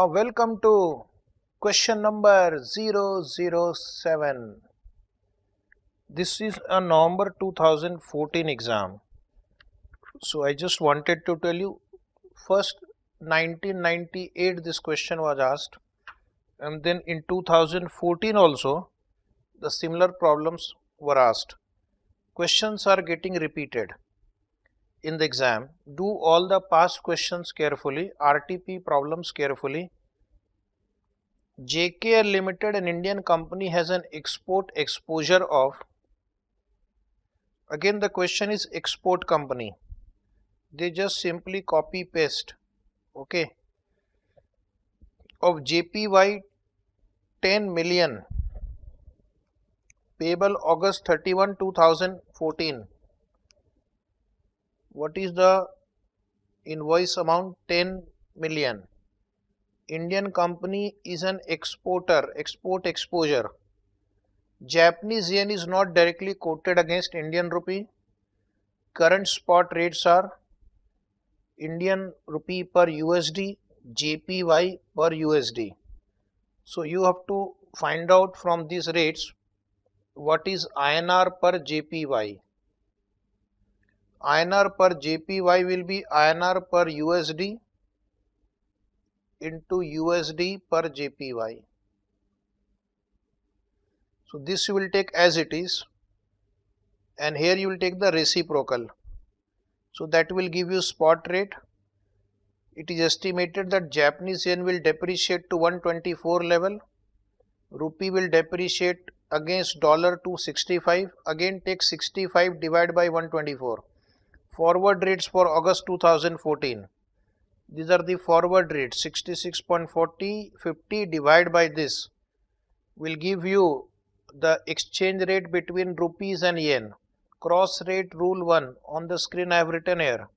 Now welcome to question number 007. This is a November 2014 exam. So I just wanted to tell you first 1998 this question was asked and then in 2014 also the similar problems were asked. Questions are getting repeated in the exam. Do all the past questions carefully, RTP problems carefully JKR Limited, an Indian company, has an export exposure of again the question is export company they just simply copy paste okay of JPY 10 million payable August 31 2014 what is the invoice amount 10 million Indian company is an exporter, export exposure. Japanese yen is not directly quoted against Indian rupee. Current spot rates are Indian rupee per USD, JPY per USD. So you have to find out from these rates what is INR per JPY. INR per JPY will be INR per USD into USD per JPY. So this you will take as it is and here you will take the reciprocal. So that will give you spot rate. It is estimated that Japanese yen will depreciate to 124 level. Rupee will depreciate against dollar to 65. Again take 65 divided by 124. Forward rates for August 2014. These are the forward rates 66.40, 50 divided by this will give you the exchange rate between rupees and yen. Cross rate rule 1 on the screen I have written here.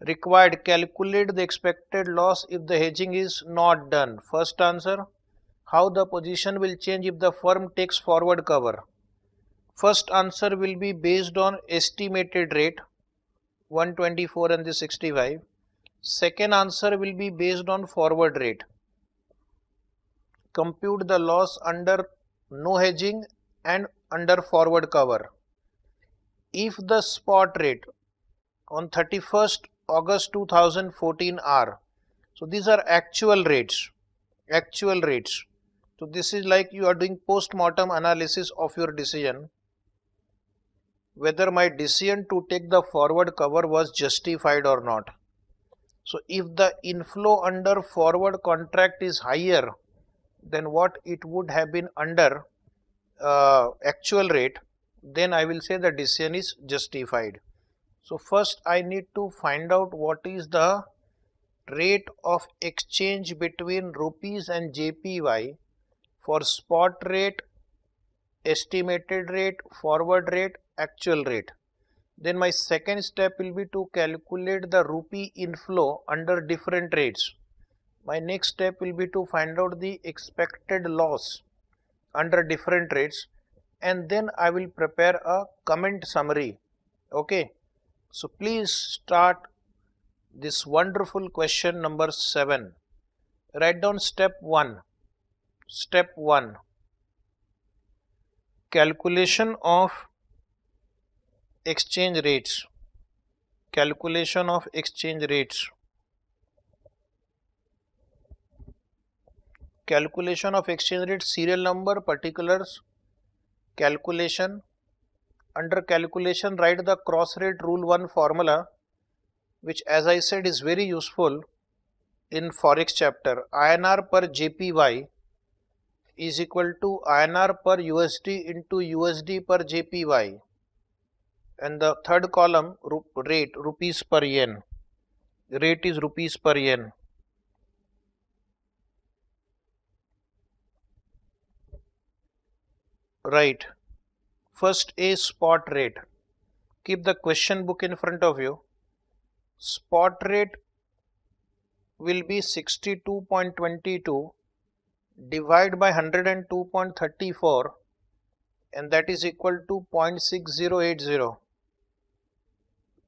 Required calculate the expected loss if the hedging is not done. First answer how the position will change if the firm takes forward cover. First answer will be based on estimated rate 124 and the 65. Second answer will be based on forward rate. Compute the loss under no hedging and under forward cover. If the spot rate on 31st August 2014 are, so these are actual rates, actual rates. So this is like you are doing post-mortem analysis of your decision whether my decision to take the forward cover was justified or not. So, if the inflow under forward contract is higher than what it would have been under uh, actual rate, then I will say the decision is justified. So, first I need to find out what is the rate of exchange between rupees and JPY for spot rate, estimated rate, forward rate, actual rate then my second step will be to calculate the rupee inflow under different rates. My next step will be to find out the expected loss under different rates and then I will prepare a comment summary. Okay. So please start this wonderful question number 7. Write down step 1. Step 1. Calculation of exchange rates calculation of exchange rates calculation of exchange rate serial number particulars calculation under calculation write the cross rate rule 1 formula which as i said is very useful in forex chapter inr per jpy is equal to inr per usd into usd per jpy and the third column rate rupees per yen rate is rupees per yen right first a spot rate keep the question book in front of you spot rate will be 62.22 divided by 102.34 and that is equal to 0.6080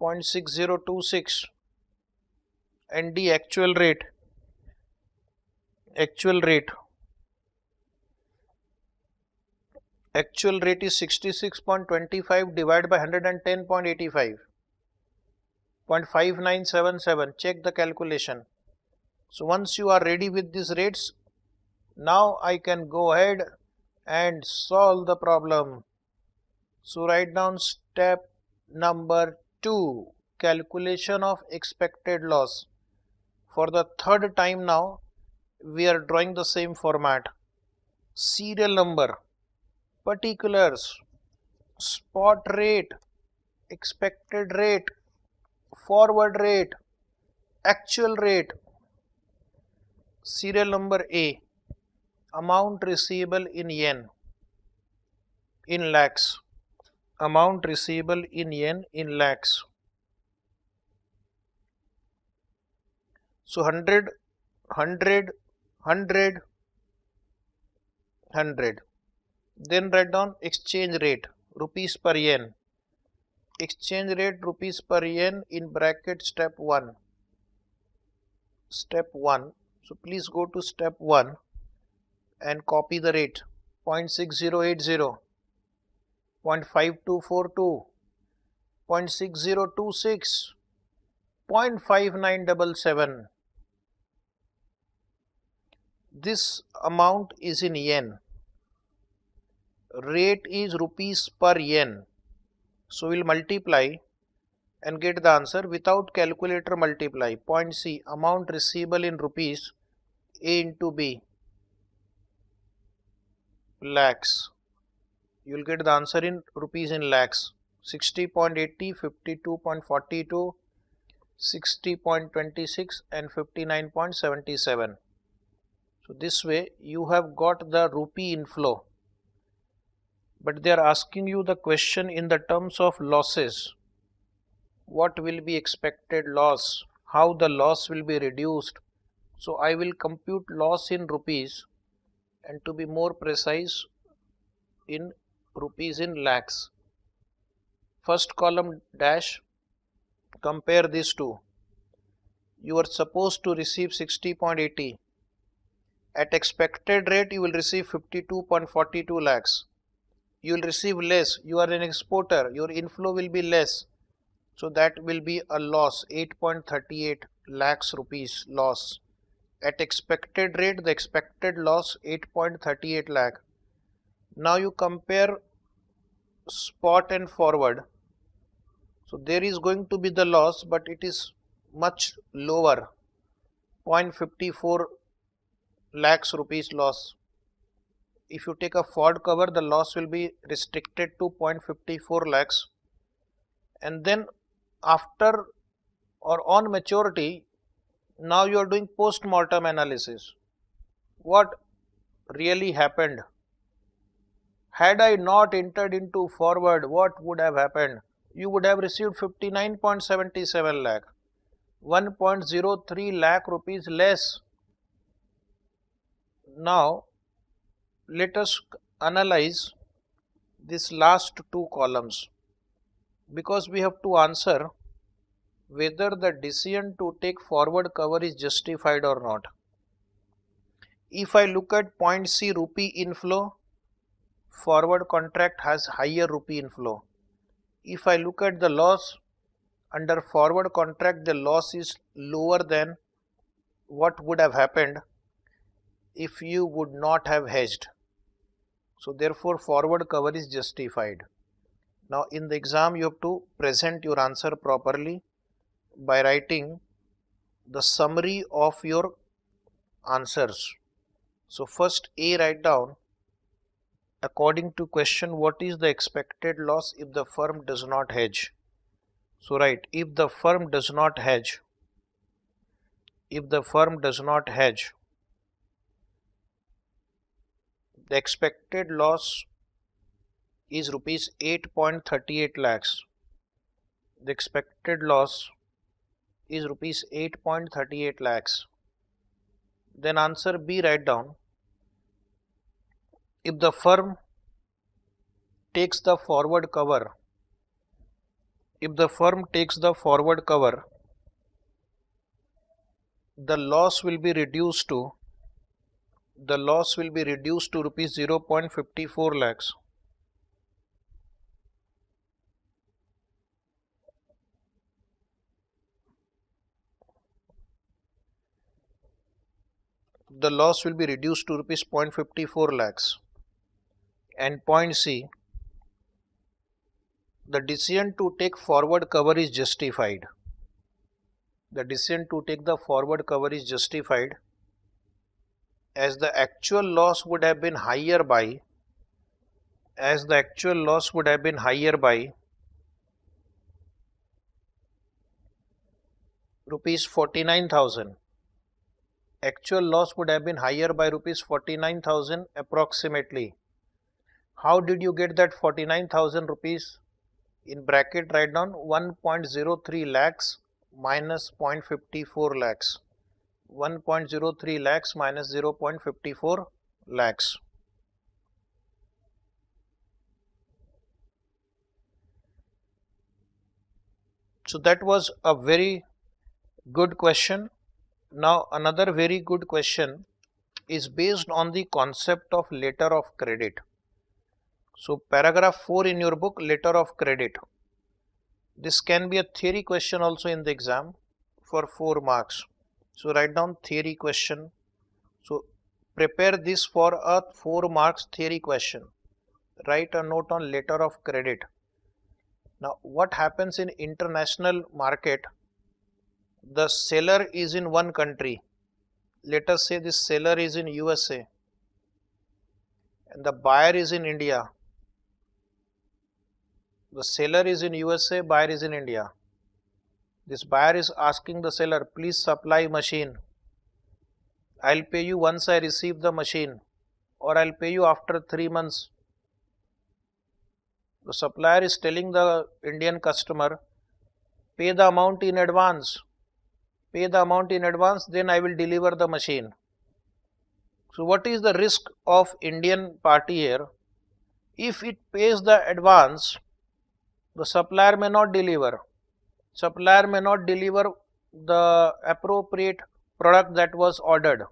0.6026 and the actual rate actual rate actual rate is 66.25 divided by 110.85 0.5977 check the calculation so once you are ready with these rates now I can go ahead and solve the problem so write down step number 2. Calculation of expected loss. For the third time now, we are drawing the same format. Serial number, particulars, spot rate, expected rate, forward rate, actual rate, serial number A, amount receivable in yen, in lakhs amount receivable in yen in lakhs. So 100, 100, 100, 100. Then write down exchange rate rupees per yen. Exchange rate rupees per yen in bracket step 1. Step 1. So please go to step 1 and copy the rate 0.6080 0.5242, 0.6026, 0.5977. This amount is in yen. Rate is rupees per yen. So we'll multiply and get the answer without calculator multiply. Point C amount receivable in rupees A into B lakhs you will get the answer in rupees in lakhs 60.80, 52.42, 60.26 and 59.77. So this way you have got the rupee inflow but they are asking you the question in the terms of losses. What will be expected loss? How the loss will be reduced? So I will compute loss in rupees and to be more precise in rupees in lakhs. First column dash, compare these two. You are supposed to receive 60.80. At expected rate, you will receive 52.42 lakhs. You will receive less. You are an exporter. Your inflow will be less. So that will be a loss 8.38 lakhs rupees loss. At expected rate, the expected loss 8.38 lakh now you compare spot and forward. So there is going to be the loss but it is much lower 0.54 lakhs rupees loss. If you take a forward cover the loss will be restricted to 0.54 lakhs and then after or on maturity now you are doing post-mortem analysis. What really happened had I not entered into forward, what would have happened? You would have received 59.77 lakh, 1.03 lakh rupees less. Now, let us analyze this last two columns because we have to answer whether the decision to take forward cover is justified or not. If I look at point C rupee inflow forward contract has higher rupee inflow. If I look at the loss under forward contract the loss is lower than what would have happened if you would not have hedged. So therefore forward cover is justified. Now in the exam you have to present your answer properly by writing the summary of your answers. So first A write down according to question what is the expected loss if the firm does not hedge so right if the firm does not hedge if the firm does not hedge the expected loss is rupees 8.38 lakhs the expected loss is rupees 8.38 lakhs then answer b write down if the firm takes the forward cover if the firm takes the forward cover the loss will be reduced to the loss will be reduced to rupees 0.54 lakhs the loss will be reduced to rupees 0.54 lakhs and point C, the decision to take forward cover is justified. The decision to take the forward cover is justified as the actual loss would have been higher by as the actual loss would have been higher by rupees 49000 actual loss would have been higher by rupees 49000 approximately how did you get that 49,000 rupees? In bracket write down 1.03 lakhs minus 0.54 lakhs. 1.03 lakhs minus 0.54 lakhs. So that was a very good question. Now another very good question is based on the concept of letter of credit. So, paragraph 4 in your book letter of credit. This can be a theory question also in the exam for 4 marks. So, write down theory question. So, prepare this for a 4 marks theory question. Write a note on letter of credit. Now, what happens in international market? The seller is in one country. Let us say this seller is in USA and the buyer is in India the seller is in USA, buyer is in India. This buyer is asking the seller, please supply machine. I'll pay you once I receive the machine or I'll pay you after 3 months. The supplier is telling the Indian customer, pay the amount in advance. Pay the amount in advance, then I will deliver the machine. So what is the risk of Indian party here? If it pays the advance, the supplier may not deliver supplier may not deliver the appropriate product that was ordered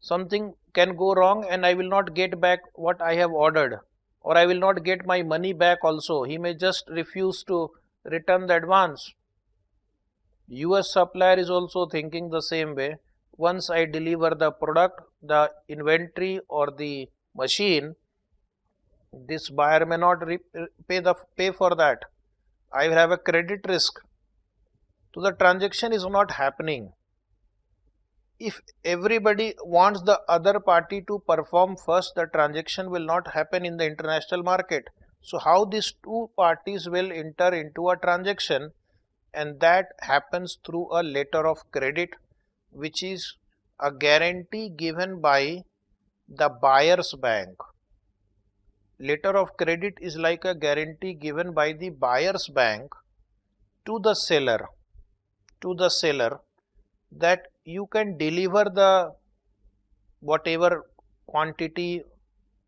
something can go wrong and i will not get back what i have ordered or i will not get my money back also he may just refuse to return the advance us supplier is also thinking the same way once i deliver the product the inventory or the machine this buyer may not uh, pay the pay for that i will have a credit risk so the transaction is not happening if everybody wants the other party to perform first the transaction will not happen in the international market so how these two parties will enter into a transaction and that happens through a letter of credit which is a guarantee given by the buyer's bank letter of credit is like a guarantee given by the buyer's bank to the seller to the seller that you can deliver the whatever quantity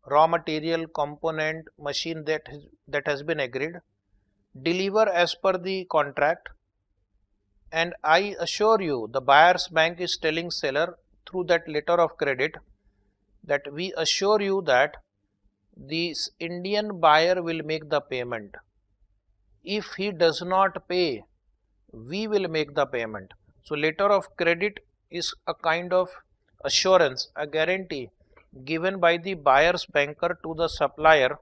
raw material component machine that that has been agreed deliver as per the contract and I assure you the buyer's bank is telling seller through that letter of credit that we assure you that this Indian buyer will make the payment. If he does not pay, we will make the payment. So letter of credit is a kind of assurance, a guarantee given by the buyer's banker to the supplier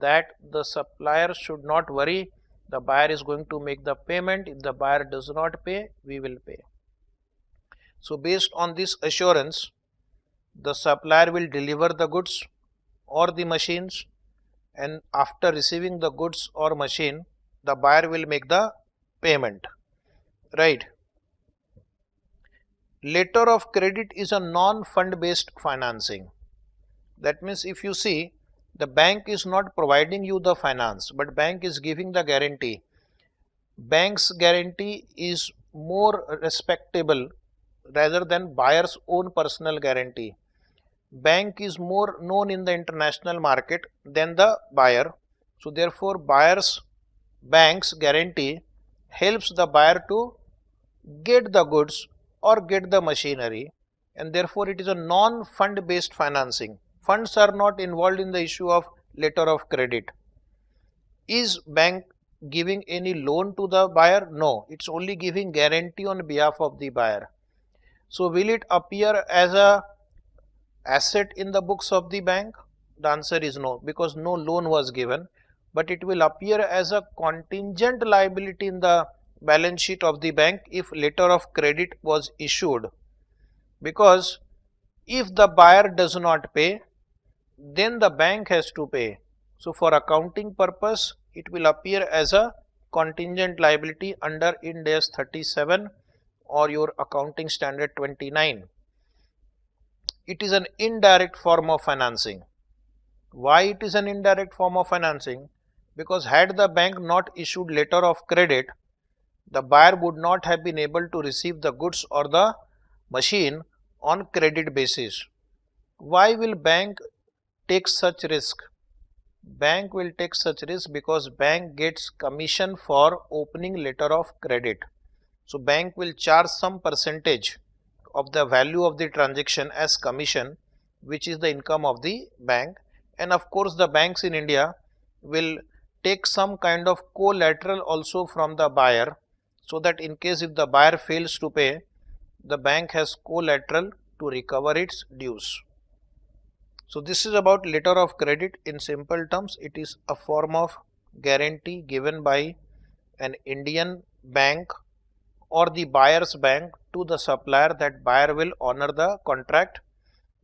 that the supplier should not worry, the buyer is going to make the payment. If the buyer does not pay, we will pay. So based on this assurance, the supplier will deliver the goods or the machines and after receiving the goods or machine the buyer will make the payment right letter of credit is a non fund based financing that means if you see the bank is not providing you the finance but bank is giving the guarantee bank's guarantee is more respectable rather than buyer's own personal guarantee bank is more known in the international market than the buyer. So therefore buyer's bank's guarantee helps the buyer to get the goods or get the machinery and therefore it is a non-fund based financing. Funds are not involved in the issue of letter of credit. Is bank giving any loan to the buyer? No, it's only giving guarantee on behalf of the buyer. So will it appear as a asset in the books of the bank? The answer is no because no loan was given but it will appear as a contingent liability in the balance sheet of the bank if letter of credit was issued because if the buyer does not pay then the bank has to pay. So for accounting purpose it will appear as a contingent liability under Ind AS 37 or your accounting standard 29 it is an indirect form of financing. Why it is an indirect form of financing? Because had the bank not issued letter of credit, the buyer would not have been able to receive the goods or the machine on credit basis. Why will bank take such risk? Bank will take such risk because bank gets commission for opening letter of credit. So bank will charge some percentage of the value of the transaction as commission which is the income of the bank and of course the banks in India will take some kind of collateral also from the buyer so that in case if the buyer fails to pay the bank has collateral to recover its dues. So this is about letter of credit in simple terms it is a form of guarantee given by an Indian bank or the buyer's bank to the supplier that buyer will honor the contract.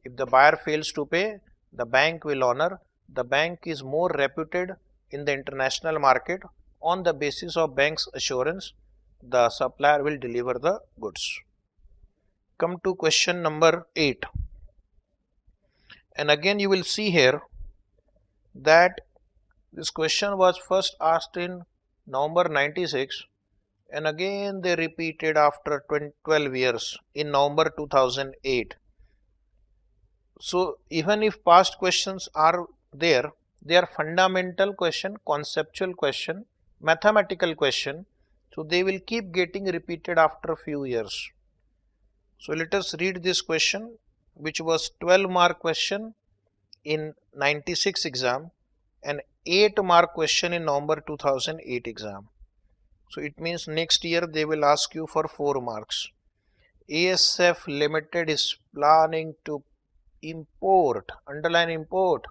If the buyer fails to pay, the bank will honor. The bank is more reputed in the international market on the basis of bank's assurance. The supplier will deliver the goods. Come to question number 8. And again you will see here that this question was first asked in November 96 and again they repeated after 12 years in November 2008. So even if past questions are there, they are fundamental question, conceptual question, mathematical question. So they will keep getting repeated after few years. So let us read this question which was 12 mark question in 96 exam and 8 mark question in November 2008 exam. So it means next year they will ask you for 4 marks. ASF Limited is planning to import, underline import,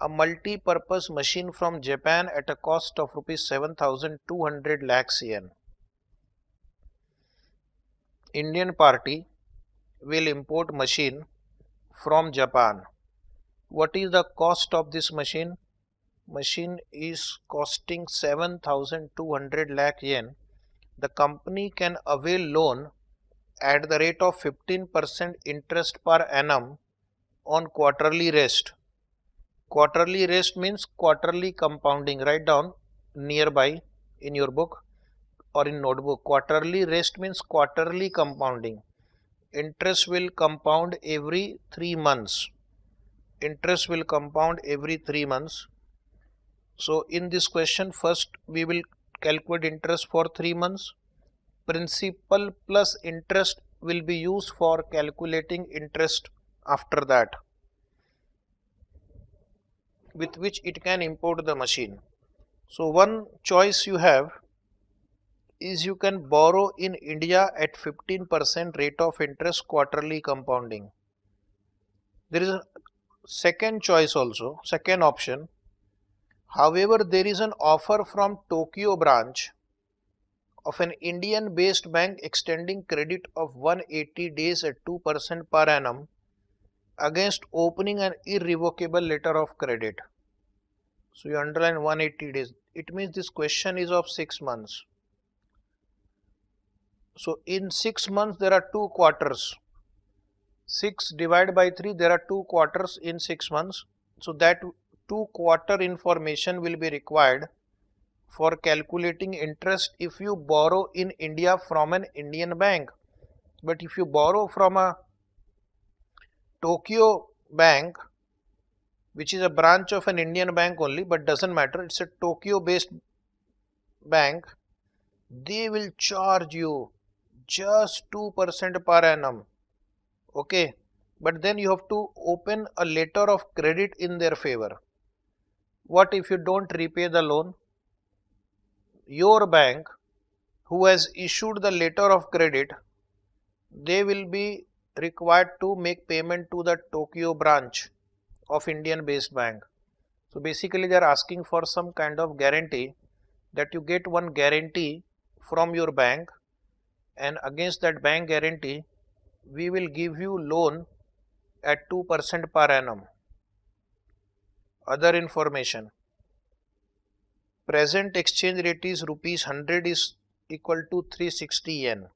a multi-purpose machine from Japan at a cost of rupees 7200 lakhs yen. Indian party will import machine from Japan. What is the cost of this machine? machine is costing 7200 lakh yen, the company can avail loan at the rate of 15% interest per annum on quarterly rest. Quarterly rest means quarterly compounding. Write down nearby in your book or in notebook. Quarterly rest means quarterly compounding. Interest will compound every three months. Interest will compound every three months so in this question first we will calculate interest for 3 months. Principal plus interest will be used for calculating interest after that with which it can import the machine. So one choice you have is you can borrow in India at 15% rate of interest quarterly compounding. There is a second choice also, second option However, there is an offer from Tokyo branch of an Indian based bank extending credit of 180 days at 2% per annum against opening an irrevocable letter of credit. So you underline 180 days. It means this question is of 6 months. So in 6 months there are 2 quarters. 6 divided by 3 there are 2 quarters in 6 months. So that two quarter information will be required for calculating interest if you borrow in India from an Indian bank. But if you borrow from a Tokyo bank, which is a branch of an Indian bank only, but doesn't matter, it's a Tokyo based bank, they will charge you just 2% per annum. Okay, but then you have to open a letter of credit in their favor what if you don't repay the loan? Your bank who has issued the letter of credit, they will be required to make payment to the Tokyo branch of Indian based bank. So basically they are asking for some kind of guarantee that you get one guarantee from your bank and against that bank guarantee we will give you loan at 2% per annum. Other information. Present exchange rate is rupees 100 is equal to 360 yen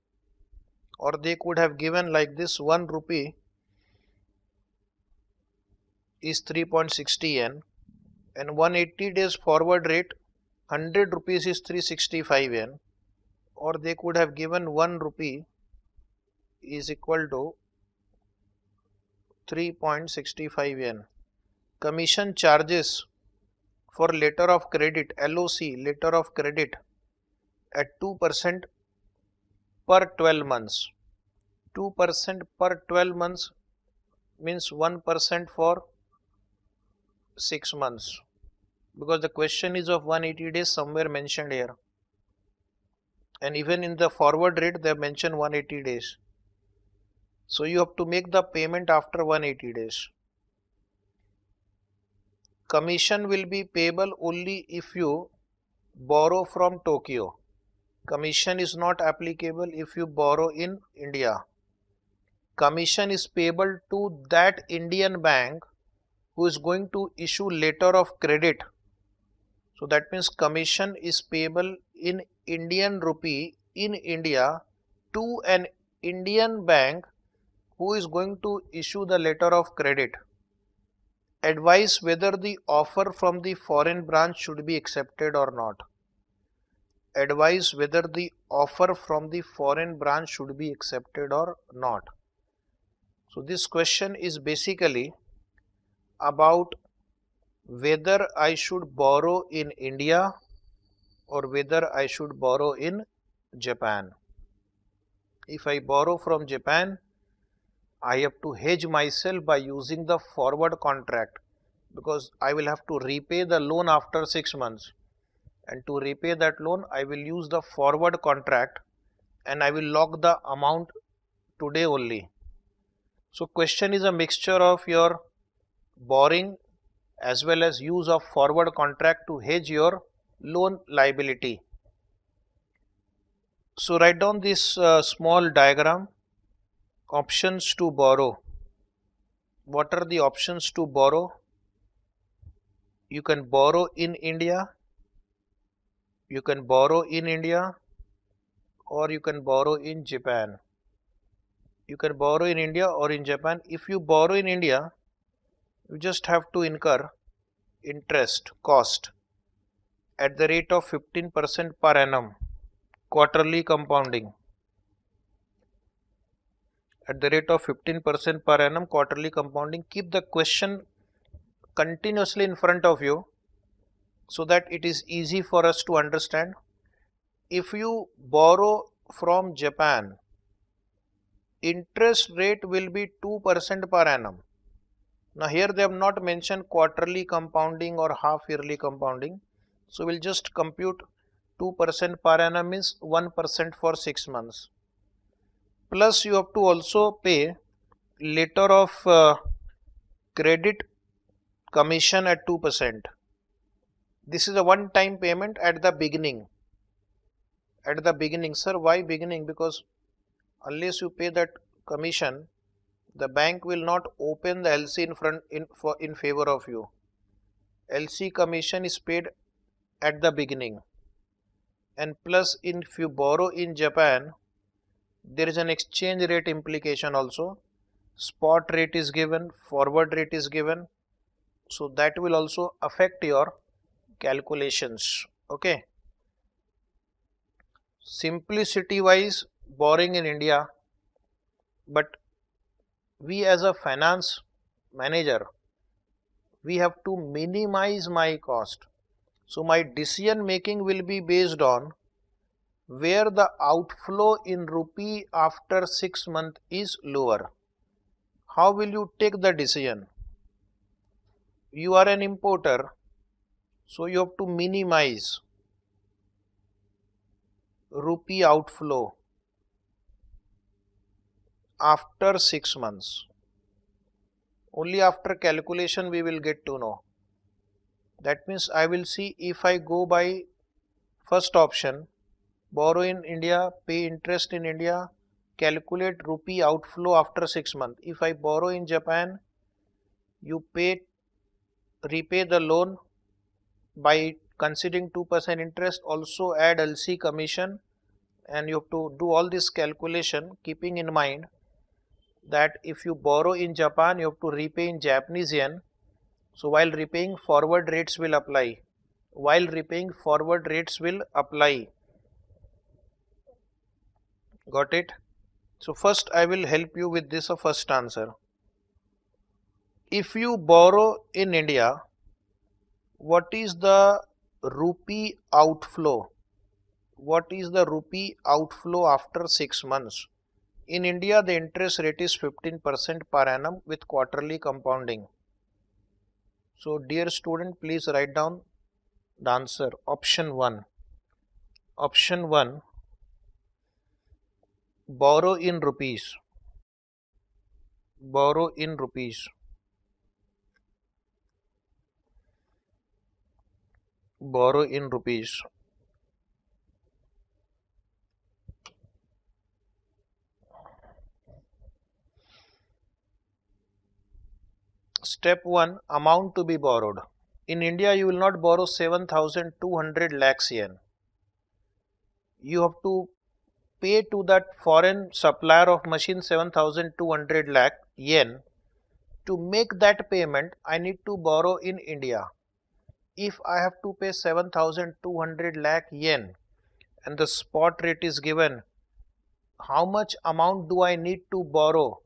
or they could have given like this 1 rupee is 3.60 yen and 180 days forward rate 100 rupees is 365 yen or they could have given 1 rupee is equal to 3.65 yen commission charges for letter of credit LOC letter of credit at 2% per 12 months 2% per 12 months means 1% for 6 months because the question is of 180 days somewhere mentioned here and even in the forward rate they mention 180 days so you have to make the payment after 180 days Commission will be payable only if you borrow from Tokyo. Commission is not applicable if you borrow in India. Commission is payable to that Indian bank who is going to issue letter of credit. So that means commission is payable in Indian rupee in India to an Indian bank who is going to issue the letter of credit advise whether the offer from the foreign branch should be accepted or not. Advise whether the offer from the foreign branch should be accepted or not. So this question is basically about whether I should borrow in India or whether I should borrow in Japan. If I borrow from Japan, I have to hedge myself by using the forward contract because I will have to repay the loan after 6 months and to repay that loan I will use the forward contract and I will lock the amount today only. So question is a mixture of your borrowing as well as use of forward contract to hedge your loan liability. So write down this uh, small diagram options to borrow what are the options to borrow you can borrow in India you can borrow in India or you can borrow in Japan you can borrow in India or in Japan if you borrow in India you just have to incur interest cost at the rate of 15% per annum quarterly compounding at the rate of 15% per annum quarterly compounding keep the question continuously in front of you so that it is easy for us to understand if you borrow from Japan interest rate will be 2% per annum now here they have not mentioned quarterly compounding or half yearly compounding so we'll just compute 2% per annum means 1% for 6 months plus you have to also pay later of uh, credit commission at 2%. This is a one time payment at the beginning. At the beginning, sir, why beginning? Because unless you pay that commission, the bank will not open the LC in front in for in favor of you. LC commission is paid at the beginning and plus if you borrow in Japan there is an exchange rate implication also. Spot rate is given, forward rate is given. So that will also affect your calculations. Okay. Simplicity wise borrowing in India, but we as a finance manager, we have to minimize my cost. So my decision making will be based on where the outflow in rupee after 6 month is lower. How will you take the decision? You are an importer, so you have to minimize rupee outflow after 6 months. Only after calculation we will get to know. That means I will see if I go by first option borrow in India, pay interest in India, calculate rupee outflow after 6 months. If I borrow in Japan, you pay repay the loan by considering 2% interest also add LC commission and you have to do all this calculation keeping in mind that if you borrow in Japan you have to repay in Japanese yen so while repaying forward rates will apply while repaying forward rates will apply got it so first I will help you with this uh, first answer if you borrow in India what is the rupee outflow what is the rupee outflow after 6 months in India the interest rate is 15% per annum with quarterly compounding so dear student please write down the answer option 1 option 1 borrow in rupees borrow in rupees borrow in rupees step 1 amount to be borrowed in india you will not borrow 7200 lakhs yen you have to pay to that foreign supplier of machine 7200 lakh yen, to make that payment I need to borrow in India. If I have to pay 7200 lakh yen and the spot rate is given, how much amount do I need to borrow?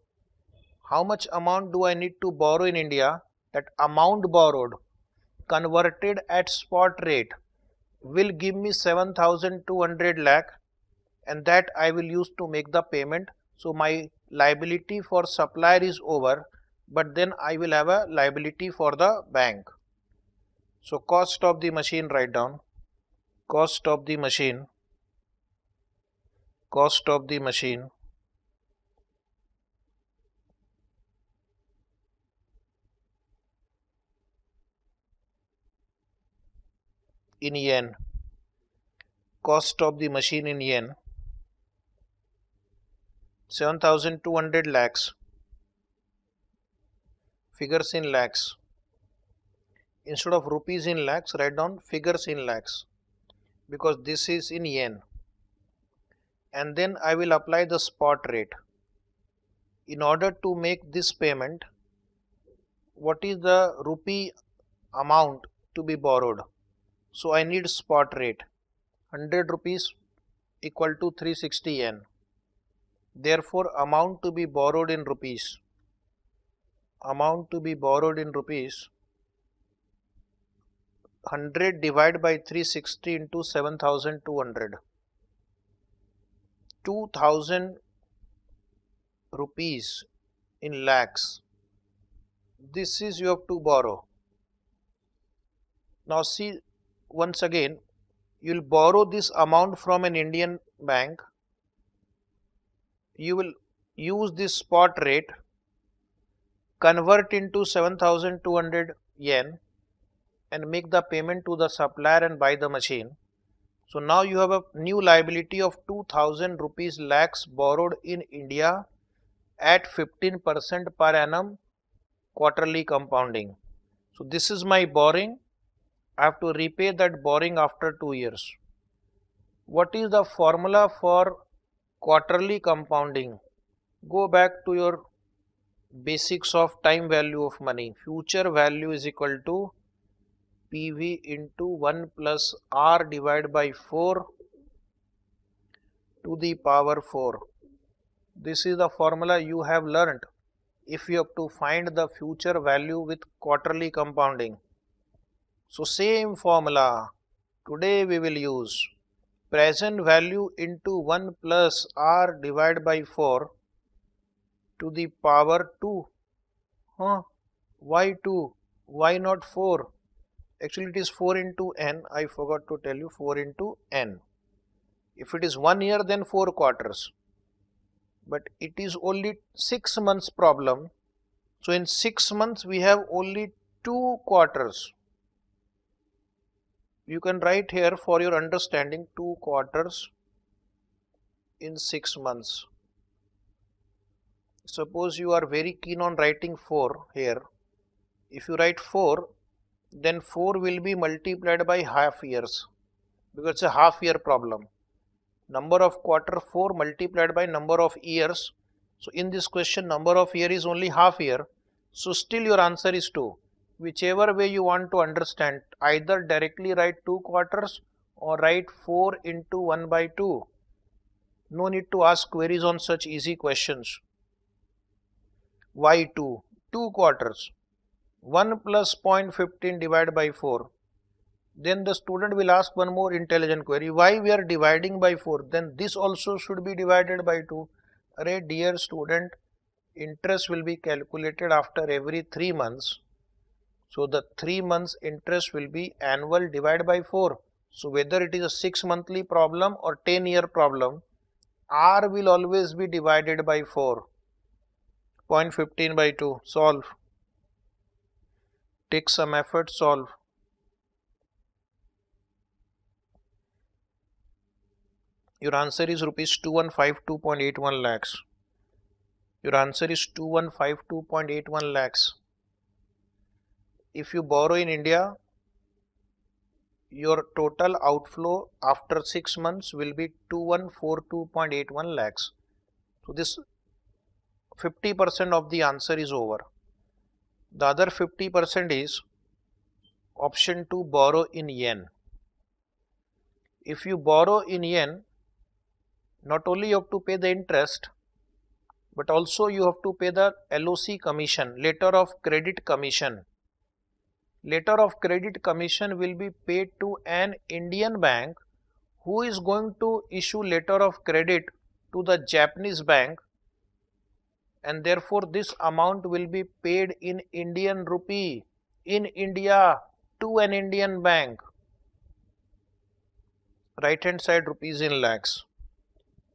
How much amount do I need to borrow in India? That amount borrowed converted at spot rate will give me 7200 lakh and that I will use to make the payment. So my liability for supplier is over but then I will have a liability for the bank. So cost of the machine write down cost of the machine cost of the machine in yen cost of the machine in yen 7200 lakhs figures in lakhs instead of rupees in lakhs write down figures in lakhs because this is in yen and then I will apply the spot rate in order to make this payment what is the rupee amount to be borrowed so I need spot rate 100 rupees equal to 360 yen therefore amount to be borrowed in rupees amount to be borrowed in rupees 100 divided by 360 into 7200 2000 rupees in lakhs this is you have to borrow now see once again you will borrow this amount from an Indian bank you will use this spot rate, convert into 7200 yen and make the payment to the supplier and buy the machine. So now you have a new liability of 2000 rupees lakhs borrowed in India at 15% per annum quarterly compounding. So this is my borrowing. I have to repay that borrowing after 2 years. What is the formula for quarterly compounding go back to your basics of time value of money future value is equal to PV into 1 plus R divided by 4 to the power 4 this is the formula you have learnt if you have to find the future value with quarterly compounding so same formula today we will use present value into 1 plus r divided by 4 to the power 2. Huh? Why 2? Why not 4? Actually it is 4 into n. I forgot to tell you 4 into n. If it is 1 year then 4 quarters. But it is only 6 months problem. So in 6 months we have only 2 quarters you can write here for your understanding two quarters in six months suppose you are very keen on writing 4 here if you write 4 then 4 will be multiplied by half years because it's a half year problem number of quarter 4 multiplied by number of years so in this question number of year is only half year so still your answer is 2 whichever way you want to understand either directly write 2 quarters or write 4 into 1 by 2. No need to ask queries on such easy questions. Why 2? 2 quarters. 1 plus 0.15 divided by 4. Then the student will ask one more intelligent query. Why we are dividing by 4? Then this also should be divided by 2. Array dear student, interest will be calculated after every 3 months so the 3 months interest will be annual divided by 4. So whether it is a 6 monthly problem or 10 year problem, R will always be divided by 4. 0.15 by 2, solve. Take some effort, solve. Your answer is rupees 2152.81 lakhs. Your answer is 2152.81 lakhs if you borrow in India, your total outflow after 6 months will be 2142.81 lakhs. So this 50% of the answer is over. The other 50% is option to borrow in yen. If you borrow in yen, not only you have to pay the interest, but also you have to pay the LOC commission, letter of credit commission letter of credit commission will be paid to an Indian bank who is going to issue letter of credit to the Japanese bank and therefore this amount will be paid in Indian rupee in India to an Indian bank. Right hand side rupees in lakhs,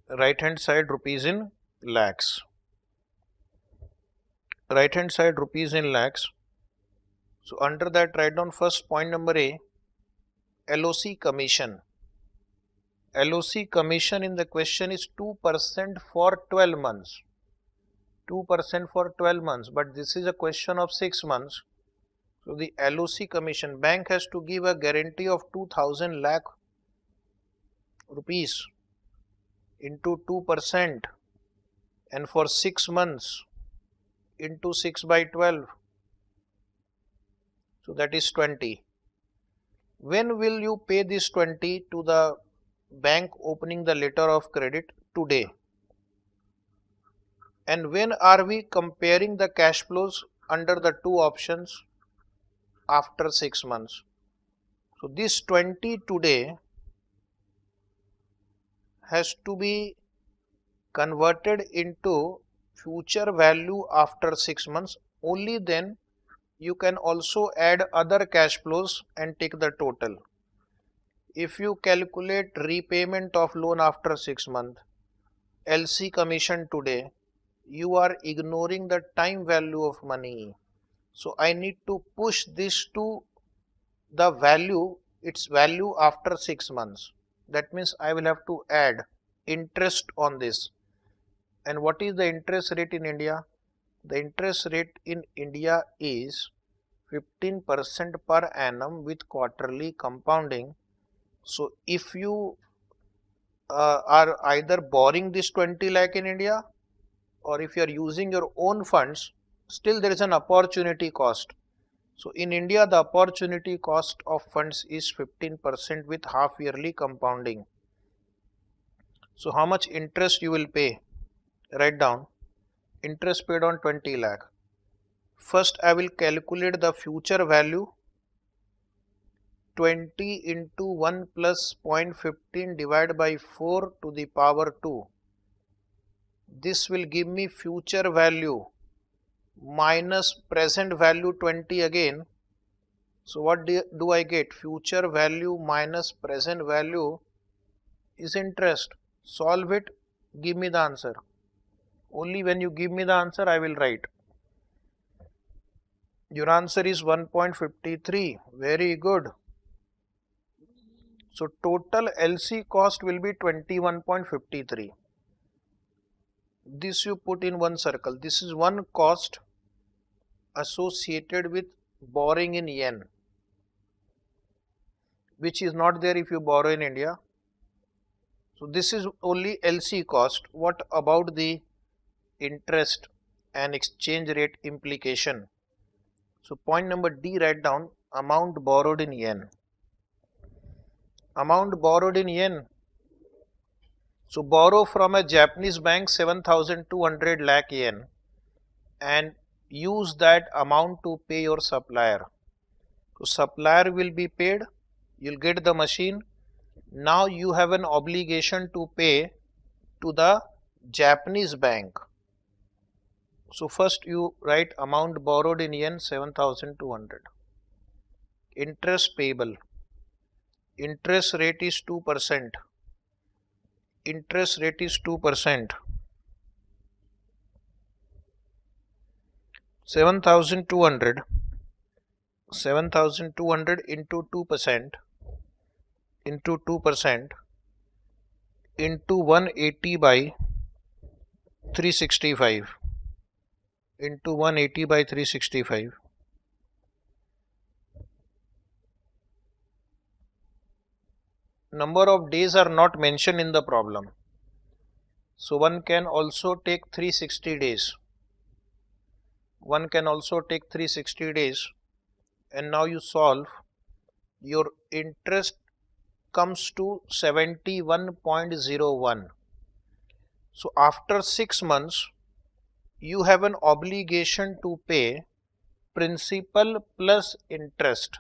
right hand side rupees in lakhs, right hand side rupees in lakhs so under that write down first point number A LOC commission. LOC commission in the question is 2% for 12 months. 2% for 12 months but this is a question of 6 months. So the LOC commission bank has to give a guarantee of 2000 lakh rupees into 2% and for 6 months into 6 by 12 so that is 20. When will you pay this 20 to the bank opening the letter of credit? Today. And when are we comparing the cash flows under the two options? After 6 months. So this 20 today has to be converted into future value after 6 months only then you can also add other cash flows and take the total. If you calculate repayment of loan after 6 months, LC commission today, you are ignoring the time value of money. So I need to push this to the value, its value after 6 months. That means I will have to add interest on this. And what is the interest rate in India? The interest rate in India is 15% per annum with quarterly compounding. So if you uh, are either borrowing this 20 lakh in India or if you are using your own funds, still there is an opportunity cost. So in India, the opportunity cost of funds is 15% with half yearly compounding. So how much interest you will pay? Write down interest paid on 20 lakh first I will calculate the future value 20 into 1 plus 0.15 divided by 4 to the power 2 this will give me future value minus present value 20 again so what do, do I get future value minus present value is interest solve it give me the answer only when you give me the answer I will write. Your answer is 1.53, very good. So total LC cost will be 21.53. This you put in one circle. This is one cost associated with borrowing in yen which is not there if you borrow in India. So this is only LC cost. What about the interest and exchange rate implication. So point number D write down amount borrowed in yen. Amount borrowed in yen. So borrow from a Japanese bank 7200 lakh yen and use that amount to pay your supplier. So supplier will be paid, you'll get the machine. Now you have an obligation to pay to the Japanese bank so, first you write amount borrowed in yen 7200, interest payable, interest rate is 2 percent, interest rate is 2 percent, 7200, 7200 into 2 percent, into 2 percent, into 180 by 365 into 180 by 365 number of days are not mentioned in the problem so one can also take 360 days one can also take 360 days and now you solve your interest comes to 71.01 so after 6 months you have an obligation to pay principal plus interest.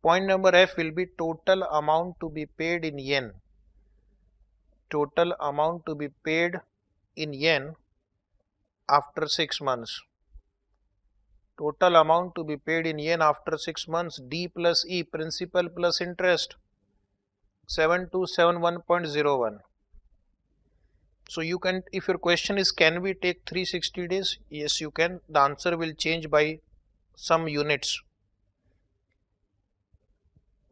Point number F will be total amount to be paid in yen. Total amount to be paid in yen after 6 months. Total amount to be paid in yen after 6 months D plus E principal plus interest 7271.01. So you can, if your question is can we take 360 days? Yes, you can. The answer will change by some units.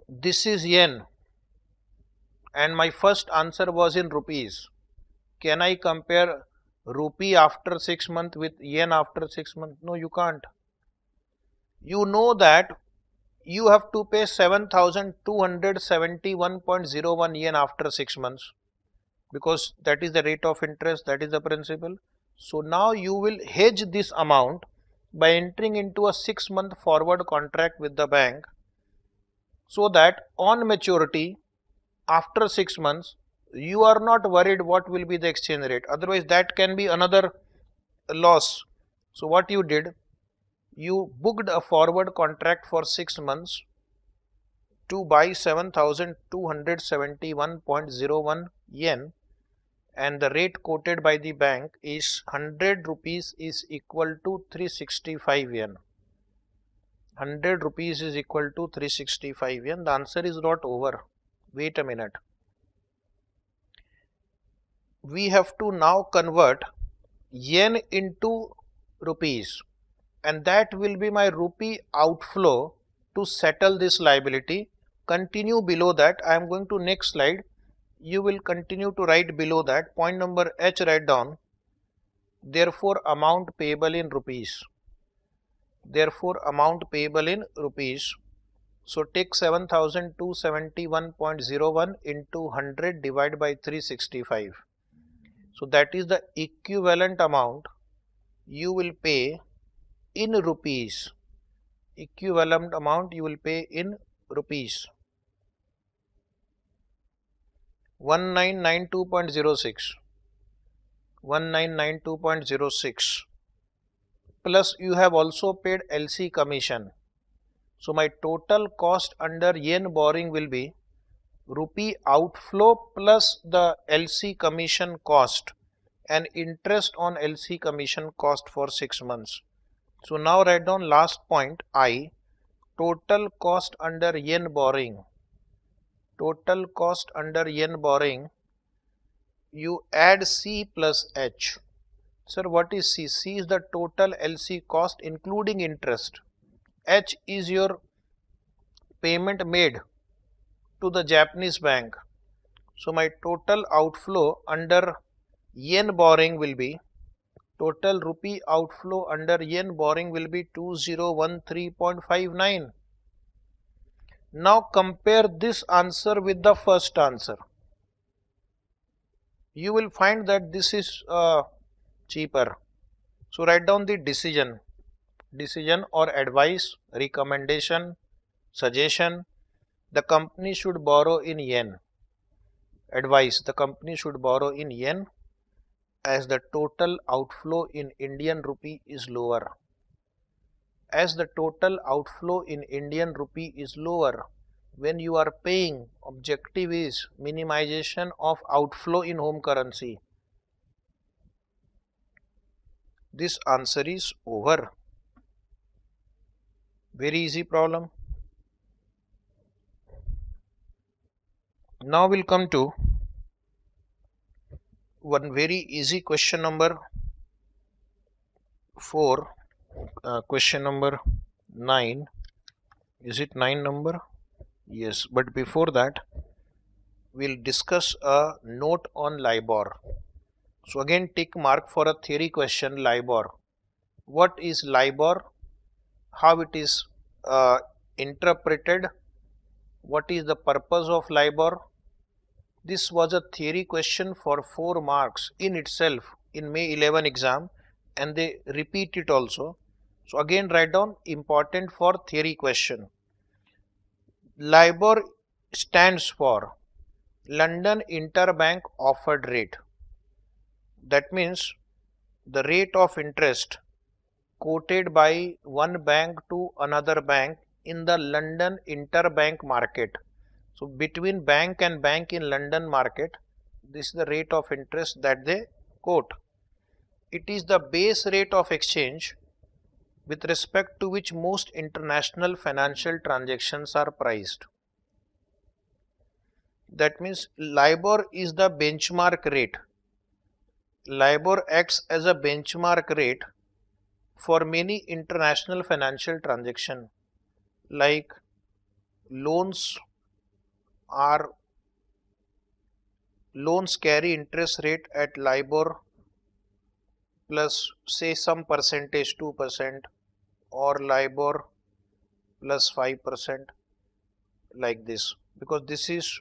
This is yen and my first answer was in rupees. Can I compare rupee after 6 month with yen after 6 month? No, you can't. You know that you have to pay 7271.01 yen after 6 months because that is the rate of interest, that is the principal. So now you will hedge this amount by entering into a 6 month forward contract with the bank so that on maturity after 6 months you are not worried what will be the exchange rate otherwise that can be another loss. So what you did you booked a forward contract for 6 months to buy 7271.01 yen and the rate quoted by the bank is 100 rupees is equal to 365 yen. 100 rupees is equal to 365 yen. The answer is not over. Wait a minute. We have to now convert yen into rupees and that will be my rupee outflow to settle this liability. Continue below that. I am going to next slide you will continue to write below that point number H write down therefore amount payable in rupees therefore amount payable in rupees so take 7271.01 into 100 divided by 365 so that is the equivalent amount you will pay in rupees equivalent amount you will pay in rupees 1992.06 1992.06 plus you have also paid LC commission. So my total cost under yen borrowing will be rupee outflow plus the LC commission cost and interest on LC commission cost for 6 months. So now write down last point I total cost under yen borrowing total cost under yen borrowing, you add C plus H. Sir, what is C? C is the total LC cost including interest. H is your payment made to the Japanese bank. So my total outflow under yen borrowing will be total rupee outflow under yen borrowing will be 2013.59 now compare this answer with the first answer. You will find that this is uh, cheaper. So write down the decision, decision or advice, recommendation, suggestion. The company should borrow in yen. Advice, the company should borrow in yen as the total outflow in Indian rupee is lower as the total outflow in Indian rupee is lower when you are paying objective is minimization of outflow in home currency this answer is over very easy problem now we'll come to one very easy question number 4 uh, question number 9 is it 9 number yes but before that we'll discuss a note on LIBOR so again tick mark for a theory question LIBOR what is LIBOR how it is uh, interpreted what is the purpose of LIBOR this was a theory question for 4 marks in itself in May 11 exam and they repeat it also so again write down important for theory question. LIBOR stands for London Interbank Offered Rate. That means the rate of interest quoted by one bank to another bank in the London interbank market. So between bank and bank in London market, this is the rate of interest that they quote. It is the base rate of exchange with respect to which most international financial transactions are priced. That means LIBOR is the benchmark rate. LIBOR acts as a benchmark rate for many international financial transactions like loans are loans carry interest rate at LIBOR plus say some percentage 2% or LIBOR plus 5% like this because this is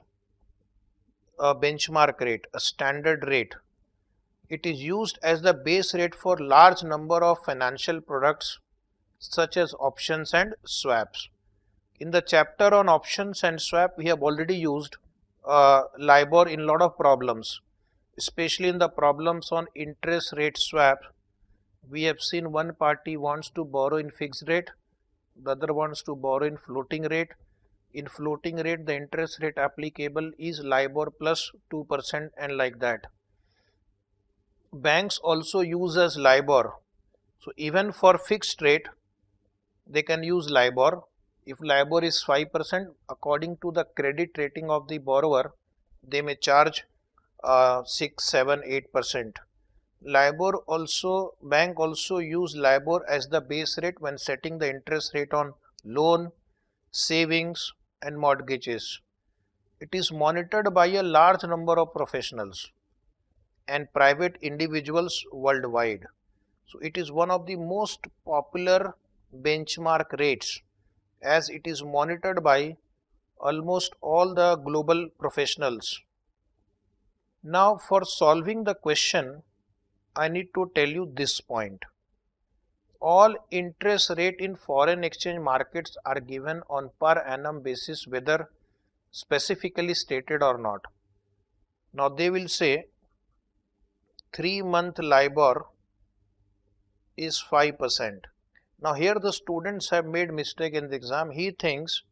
a benchmark rate, a standard rate. It is used as the base rate for large number of financial products such as options and swaps. In the chapter on options and swap, we have already used uh, LIBOR in lot of problems especially in the problems on interest rate swap, we have seen one party wants to borrow in fixed rate, the other wants to borrow in floating rate. In floating rate, the interest rate applicable is LIBOR plus 2% and like that. Banks also use as LIBOR. So even for fixed rate, they can use LIBOR. If LIBOR is 5%, according to the credit rating of the borrower, they may charge uh, 6, 7, 8 percent. LIBOR also bank also use LIBOR as the base rate when setting the interest rate on loan, savings and mortgages. It is monitored by a large number of professionals and private individuals worldwide. So it is one of the most popular benchmark rates as it is monitored by almost all the global professionals now for solving the question, I need to tell you this point. All interest rate in foreign exchange markets are given on per annum basis whether specifically stated or not. Now they will say 3 month LIBOR is 5%. Now here the students have made mistake in the exam. He thinks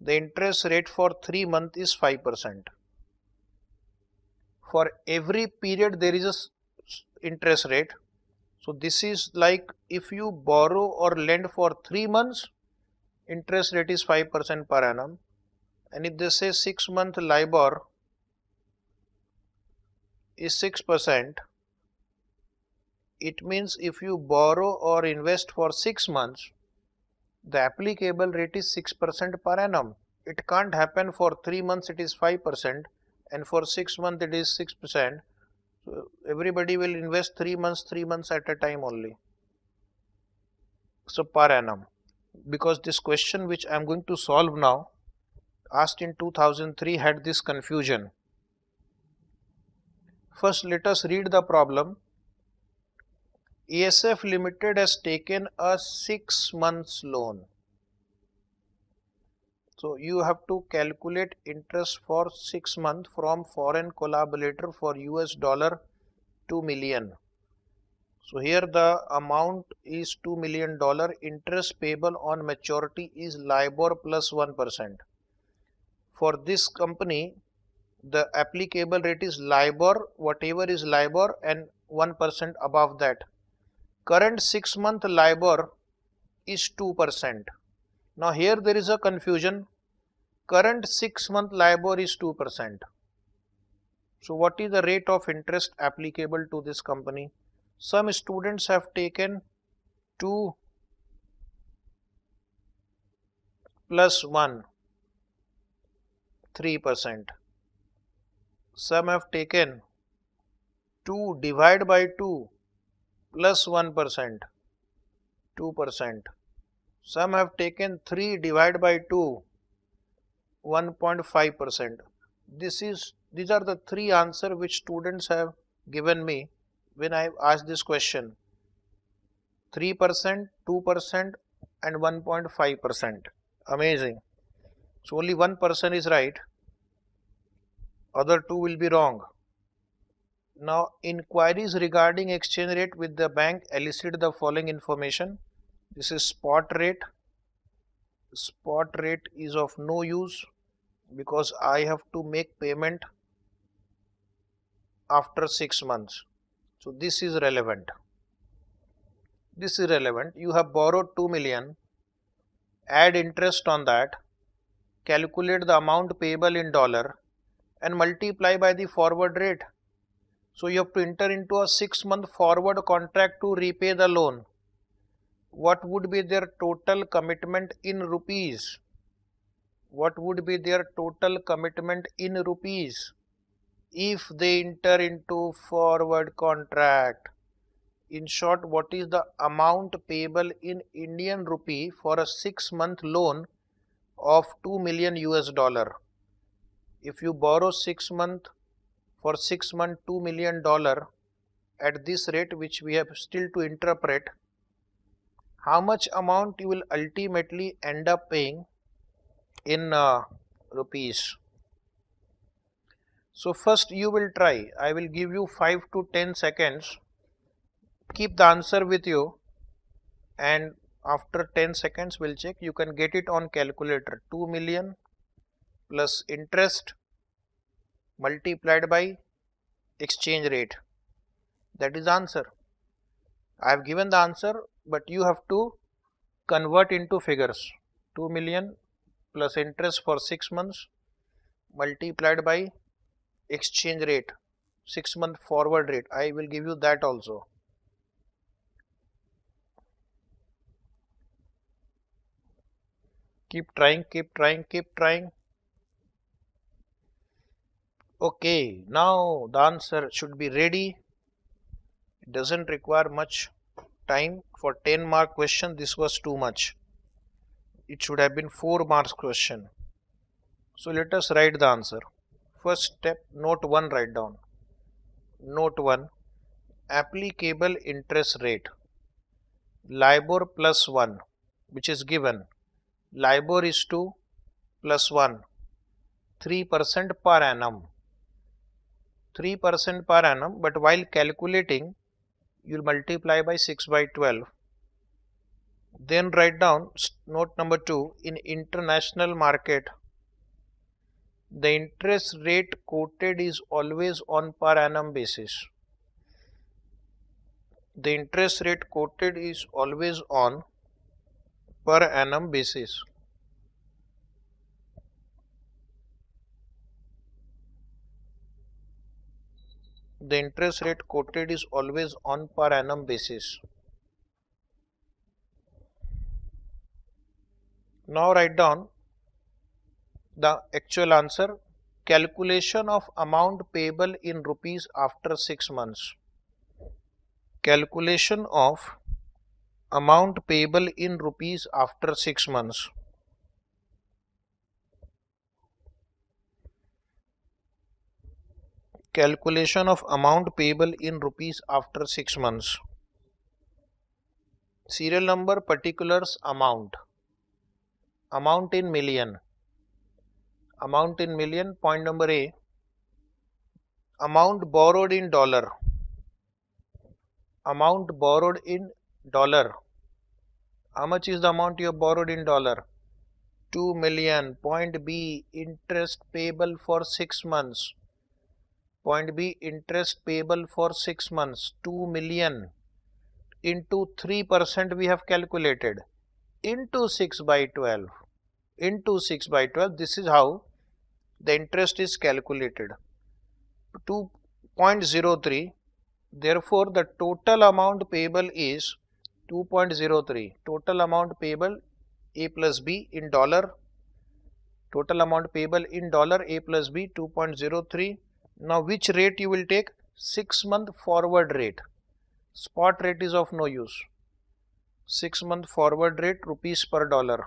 the interest rate for 3 month is 5% for every period there is a interest rate. So this is like if you borrow or lend for 3 months, interest rate is 5% per annum. And if they say 6 month LIBOR is 6%, it means if you borrow or invest for 6 months, the applicable rate is 6% per annum. It can't happen for 3 months it is 5% and for 6 months it is 6%. So everybody will invest 3 months, 3 months at a time only. So per annum. Because this question which I am going to solve now asked in 2003 had this confusion. First let us read the problem. ASF Limited has taken a 6 months loan so you have to calculate interest for 6 months from foreign collaborator for US dollar 2 million. So here the amount is 2 million dollar interest payable on maturity is LIBOR plus 1%. For this company the applicable rate is LIBOR whatever is LIBOR and 1% above that. Current 6 month LIBOR is 2%. Now here there is a confusion current 6 month LIBOR is 2%. So what is the rate of interest applicable to this company? Some students have taken 2 plus 1 3%. Some have taken 2 divided by 2 plus 1% 2%. Some have taken 3 divided by 2 1.5%. This is these are the three answer which students have given me when I asked this question. 3%, 2% and 1.5%. Amazing. So only 1% is right. Other two will be wrong. Now inquiries regarding exchange rate with the bank elicit the following information. This is spot rate. Spot rate is of no use because I have to make payment after 6 months. So this is relevant. This is relevant. You have borrowed 2 million, add interest on that, calculate the amount payable in dollar and multiply by the forward rate. So you have to enter into a 6 month forward contract to repay the loan. What would be their total commitment in rupees? what would be their total commitment in rupees if they enter into forward contract. In short, what is the amount payable in Indian rupee for a six month loan of 2 million US dollar? If you borrow six month for six month 2 million dollar at this rate, which we have still to interpret, how much amount you will ultimately end up paying in uh, rupees. So, first you will try, I will give you 5 to 10 seconds, keep the answer with you and after 10 seconds we will check, you can get it on calculator 2 million plus interest multiplied by exchange rate that is answer. I have given the answer but you have to convert into figures 2 million plus interest for 6 months multiplied by exchange rate 6 month forward rate I will give you that also keep trying keep trying keep trying okay now the answer should be ready it doesn't require much time for 10 mark question this was too much it should have been 4 marks question. So let us write the answer. First step note 1 write down. Note 1 applicable interest rate LIBOR plus 1 which is given LIBOR is 2 plus 1 3% per annum 3% per annum but while calculating you'll multiply by 6 by 12 then write down note number 2 in international market. The interest rate quoted is always on per annum basis. The interest rate quoted is always on per annum basis. The interest rate quoted is always on per annum basis. Now write down the actual answer calculation of amount payable in rupees after 6 months calculation of amount payable in rupees after 6 months calculation of amount payable in rupees after 6 months serial number particulars amount amount in million amount in million point number a amount borrowed in dollar amount borrowed in dollar how much is the amount you have borrowed in dollar 2 million point b interest payable for 6 months point b interest payable for 6 months 2 million into 3% we have calculated into 6 by 12 into 6 by 12 this is how the interest is calculated 2.03 therefore the total amount payable is 2.03 total amount payable a plus b in dollar total amount payable in dollar a plus b 2.03 now which rate you will take 6 month forward rate spot rate is of no use 6 month forward rate rupees per dollar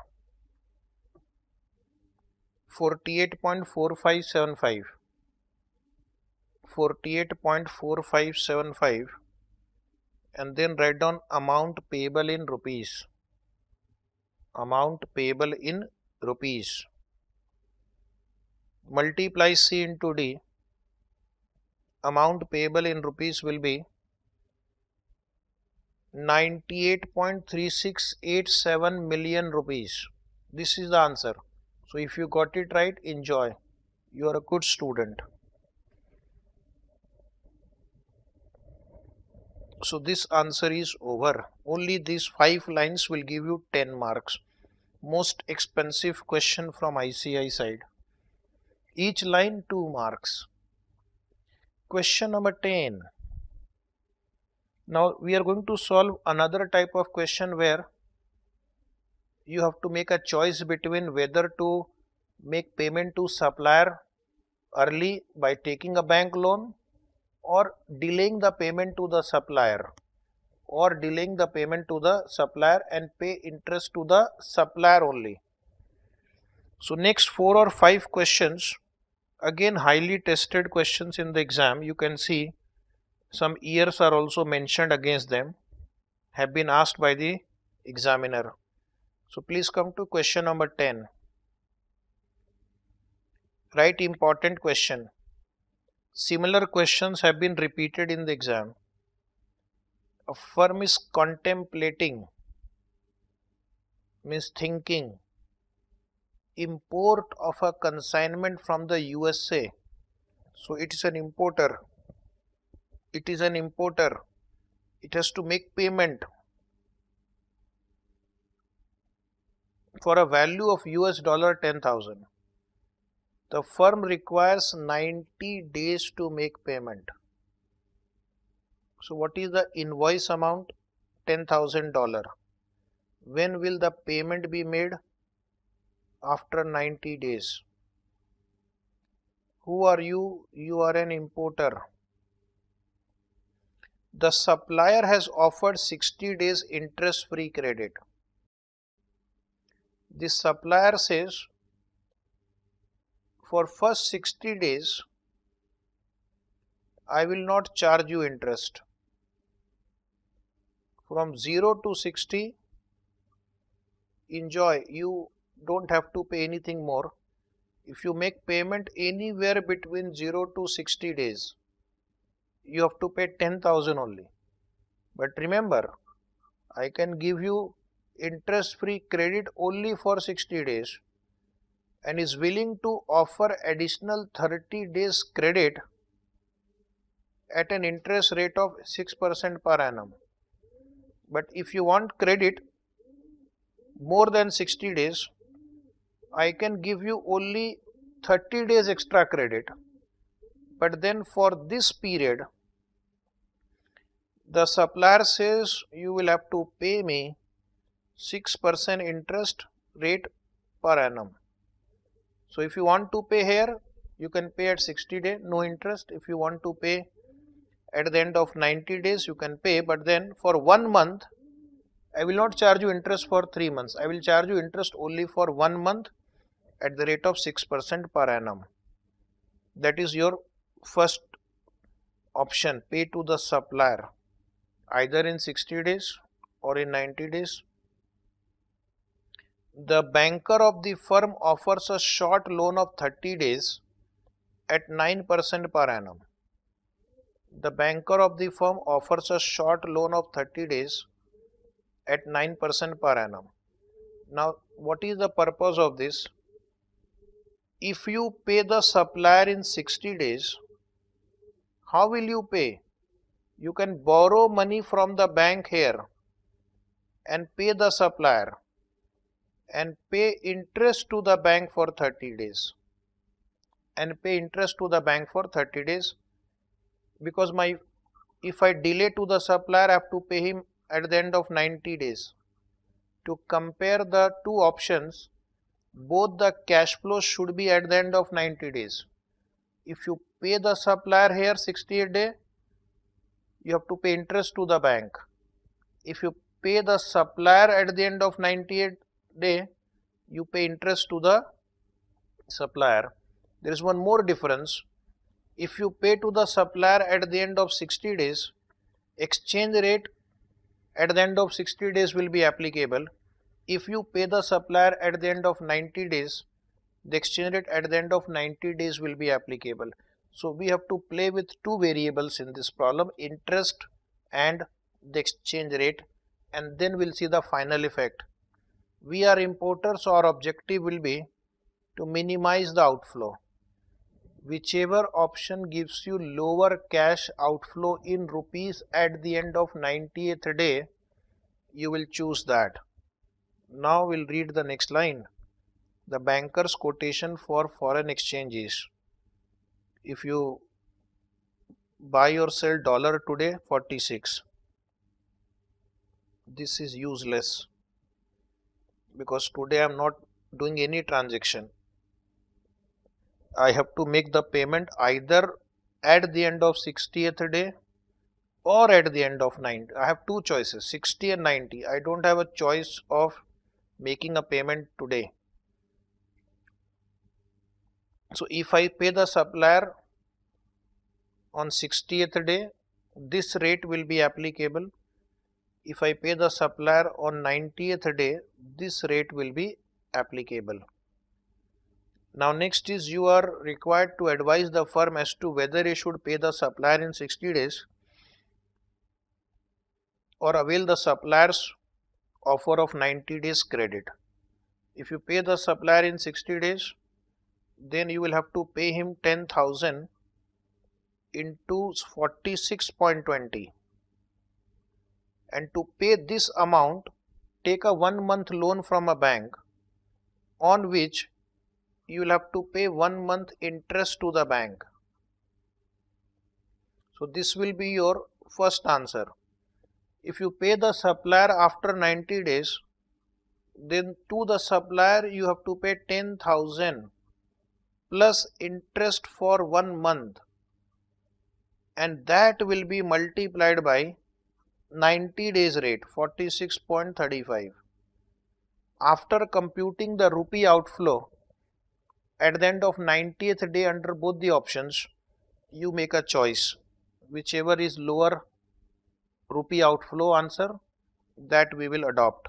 48.4575 48.4575 and then write down amount payable in rupees amount payable in rupees multiply C into D amount payable in rupees will be 98.3687 million rupees this is the answer so if you got it right, enjoy. You are a good student. So this answer is over. Only these 5 lines will give you 10 marks. Most expensive question from ICI side. Each line 2 marks. Question number 10. Now we are going to solve another type of question where you have to make a choice between whether to make payment to supplier early by taking a bank loan or delaying the payment to the supplier or delaying the payment to the supplier and pay interest to the supplier only. So next four or five questions again highly tested questions in the exam you can see some years are also mentioned against them have been asked by the examiner. So please come to question number 10. Write important question. Similar questions have been repeated in the exam. A firm is contemplating means thinking import of a consignment from the USA. So it is an importer. It is an importer. It has to make payment for a value of US dollar 10,000. The firm requires 90 days to make payment. So what is the invoice amount? $10,000. When will the payment be made? After 90 days. Who are you? You are an importer. The supplier has offered 60 days interest free credit the supplier says for first 60 days I will not charge you interest. From 0 to 60 enjoy you don't have to pay anything more if you make payment anywhere between 0 to 60 days you have to pay 10000 only but remember I can give you interest free credit only for 60 days and is willing to offer additional 30 days credit at an interest rate of 6% per annum. But if you want credit more than 60 days, I can give you only 30 days extra credit. But then for this period, the supplier says you will have to pay me 6% interest rate per annum. So if you want to pay here, you can pay at 60 day, no interest. If you want to pay at the end of 90 days, you can pay. But then for one month, I will not charge you interest for 3 months. I will charge you interest only for 1 month at the rate of 6% per annum. That is your first option, pay to the supplier either in 60 days or in 90 days the banker of the firm offers a short loan of 30 days at 9% per annum. The banker of the firm offers a short loan of 30 days at 9% per annum. Now, what is the purpose of this? If you pay the supplier in 60 days, how will you pay? You can borrow money from the bank here and pay the supplier and pay interest to the bank for 30 days and pay interest to the bank for 30 days because my if I delay to the supplier I have to pay him at the end of 90 days to compare the two options both the cash flows should be at the end of 90 days if you pay the supplier here 68 day you have to pay interest to the bank if you pay the supplier at the end of 98 day you pay interest to the supplier. There is one more difference. If you pay to the supplier at the end of 60 days, exchange rate at the end of 60 days will be applicable. If you pay the supplier at the end of 90 days, the exchange rate at the end of 90 days will be applicable. So we have to play with two variables in this problem, interest and the exchange rate and then we'll see the final effect we are importers so our objective will be to minimize the outflow. Whichever option gives you lower cash outflow in rupees at the end of 90th day, you will choose that. Now we'll read the next line. The banker's quotation for foreign exchanges. If you buy or sell dollar today 46 this is useless because today I'm not doing any transaction. I have to make the payment either at the end of 60th day or at the end of 90. I have two choices 60 and 90. I don't have a choice of making a payment today. So if I pay the supplier on 60th day, this rate will be applicable if I pay the supplier on 90th day, this rate will be applicable. Now next is you are required to advise the firm as to whether you should pay the supplier in 60 days or avail the supplier's offer of 90 days credit. If you pay the supplier in 60 days, then you will have to pay him 10,000 into 46.20 and to pay this amount take a one month loan from a bank on which you will have to pay one month interest to the bank. So this will be your first answer. If you pay the supplier after 90 days, then to the supplier you have to pay 10,000 plus interest for one month and that will be multiplied by 90 days rate 46.35 after computing the rupee outflow at the end of 90th day under both the options you make a choice whichever is lower rupee outflow answer that we will adopt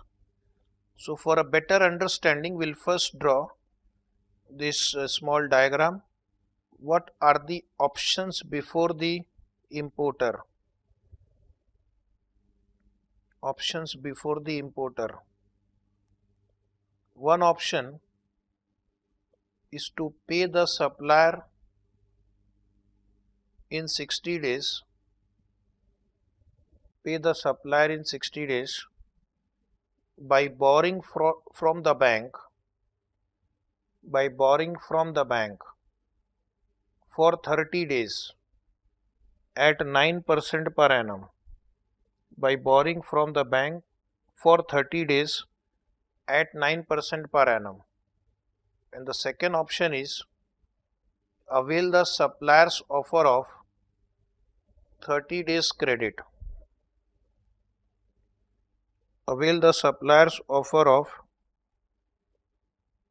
so for a better understanding we'll first draw this uh, small diagram what are the options before the importer options before the importer. One option is to pay the supplier in 60 days pay the supplier in 60 days by borrowing from the bank by borrowing from the bank for 30 days at 9% per annum by borrowing from the bank for 30 days at 9% per annum. And the second option is avail the supplier's offer of 30 days credit. Avail the supplier's offer of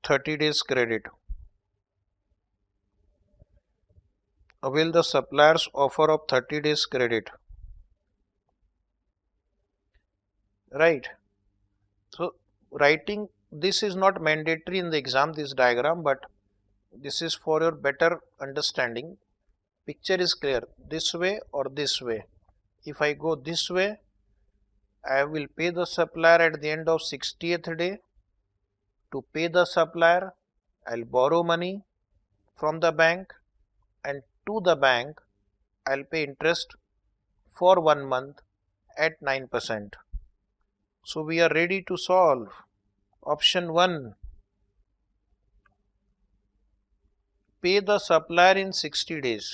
30 days credit. Avail the supplier's offer of 30 days credit. right. So, writing this is not mandatory in the exam this diagram, but this is for your better understanding. Picture is clear this way or this way. If I go this way, I will pay the supplier at the end of 60th day. To pay the supplier, I will borrow money from the bank and to the bank, I will pay interest for one month at 9 percent. So we are ready to solve option 1 pay the supplier in 60 days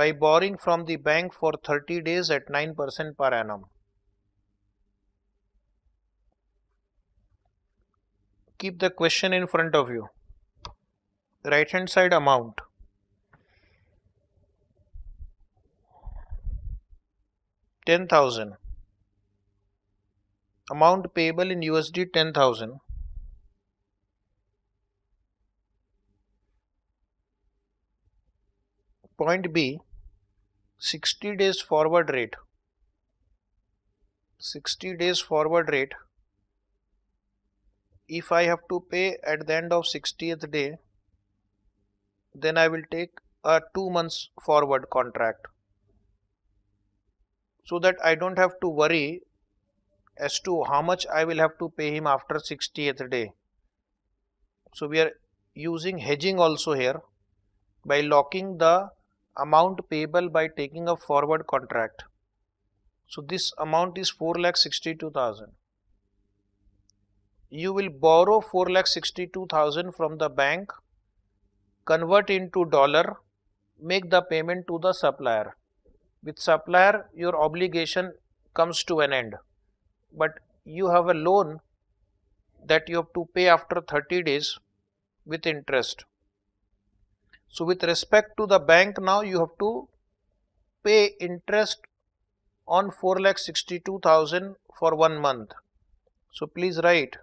by borrowing from the bank for 30 days at 9% per annum. Keep the question in front of you. Right hand side amount. Ten thousand amount payable in USD 10,000 point B 60 days forward rate 60 days forward rate if I have to pay at the end of 60th day then I will take a 2 months forward contract so that I don't have to worry as to how much I will have to pay him after 60th day. So we are using hedging also here by locking the amount payable by taking a forward contract. So this amount is 4,62,000. You will borrow 4,62,000 from the bank, convert into dollar, make the payment to the supplier. With supplier your obligation comes to an end but you have a loan that you have to pay after 30 days with interest. So with respect to the bank now you have to pay interest on 4,62,000 for one month. So please write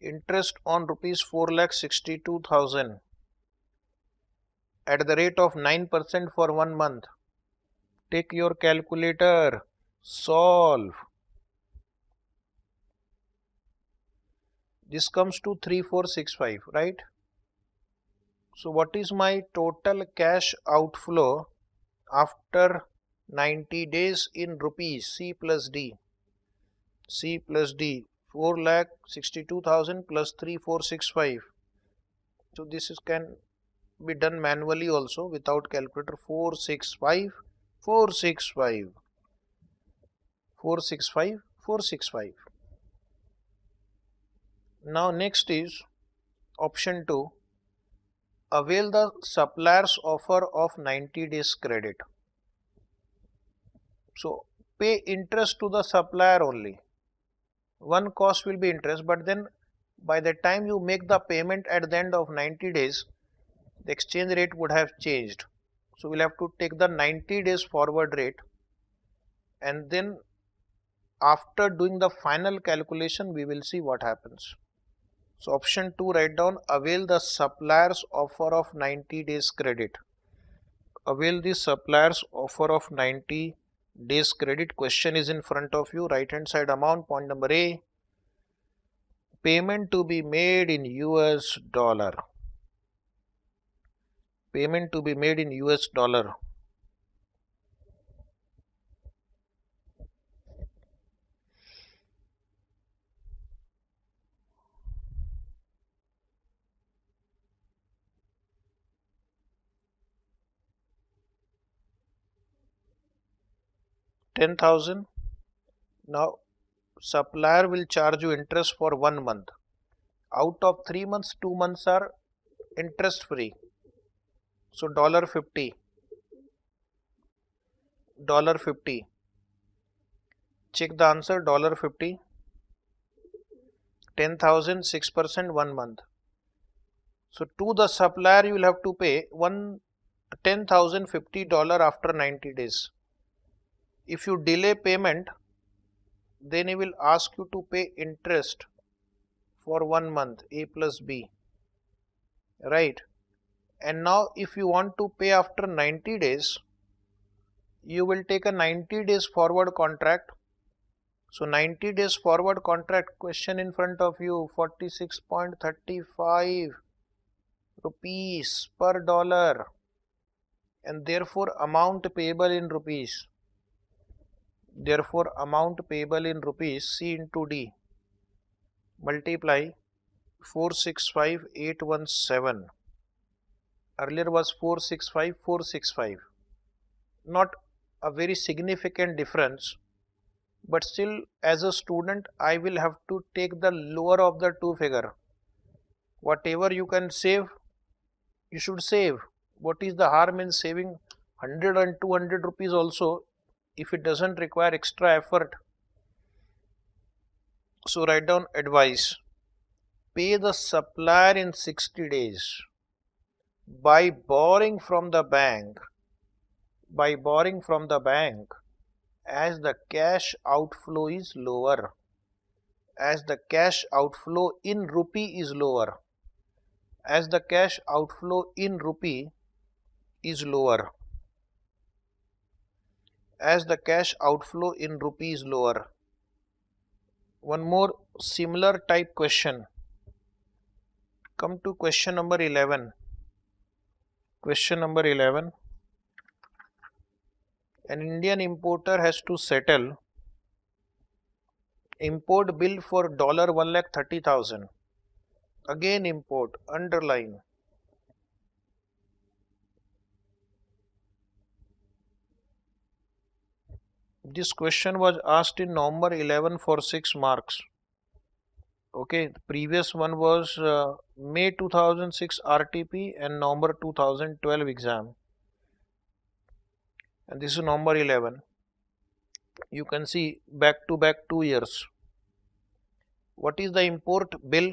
interest on rupees 4,62,000 at the rate of 9% for one month. Take your calculator, solve. This comes to 3465, right? So what is my total cash outflow after 90 days in rupees C plus D? C plus D 4 lakh 62,000 plus 3465. So this is can be done manually also without calculator 465 465 465 465 now next is option 2 avail the supplier's offer of 90 days credit. So pay interest to the supplier only. One cost will be interest but then by the time you make the payment at the end of 90 days the exchange rate would have changed. So we'll have to take the 90 days forward rate and then after doing the final calculation we will see what happens. So option 2 write down avail the supplier's offer of 90 days credit. Avail the supplier's offer of 90 days credit question is in front of you right hand side amount point number A payment to be made in US dollar payment to be made in US dollar 10000 now supplier will charge you interest for one month out of three months two months are interest free so dollar 50 dollar 50 check the answer dollar 50 10000 6 percent one month so to the supplier you will have to pay one ten thousand fifty dollar after 90 days if you delay payment then he will ask you to pay interest for one month a plus b right and now if you want to pay after 90 days you will take a 90 days forward contract so 90 days forward contract question in front of you 46.35 rupees per dollar and therefore amount payable in rupees therefore amount payable in rupees c into d multiply 465817 earlier was 465465 not a very significant difference but still as a student I will have to take the lower of the two figure whatever you can save you should save what is the harm in saving 100 and 200 rupees also if it doesn't require extra effort. So write down advice. Pay the supplier in 60 days by borrowing from the bank by borrowing from the bank as the cash outflow is lower as the cash outflow in rupee is lower as the cash outflow in rupee is lower as the cash outflow in rupees lower. One more similar type question. Come to question number 11. Question number 11. An Indian importer has to settle import bill for dollar one lakh thirty thousand. Again import underline this question was asked in November 11 for 6 marks. Okay, the previous one was uh, May 2006 RTP and November 2012 exam. And this is November 11. You can see back to back 2 years. What is the import bill?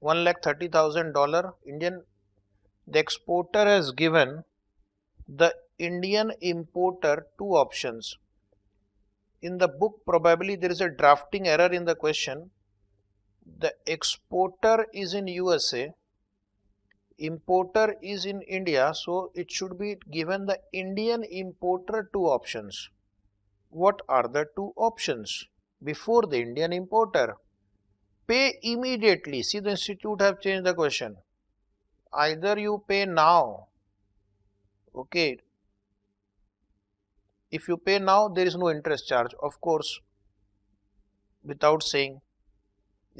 One lakh thirty thousand dollar Indian. The exporter has given the Indian importer two options in the book probably there is a drafting error in the question the exporter is in USA importer is in India so it should be given the Indian importer two options what are the two options before the Indian importer pay immediately see the institute have changed the question either you pay now okay if you pay now, there is no interest charge, of course, without saying.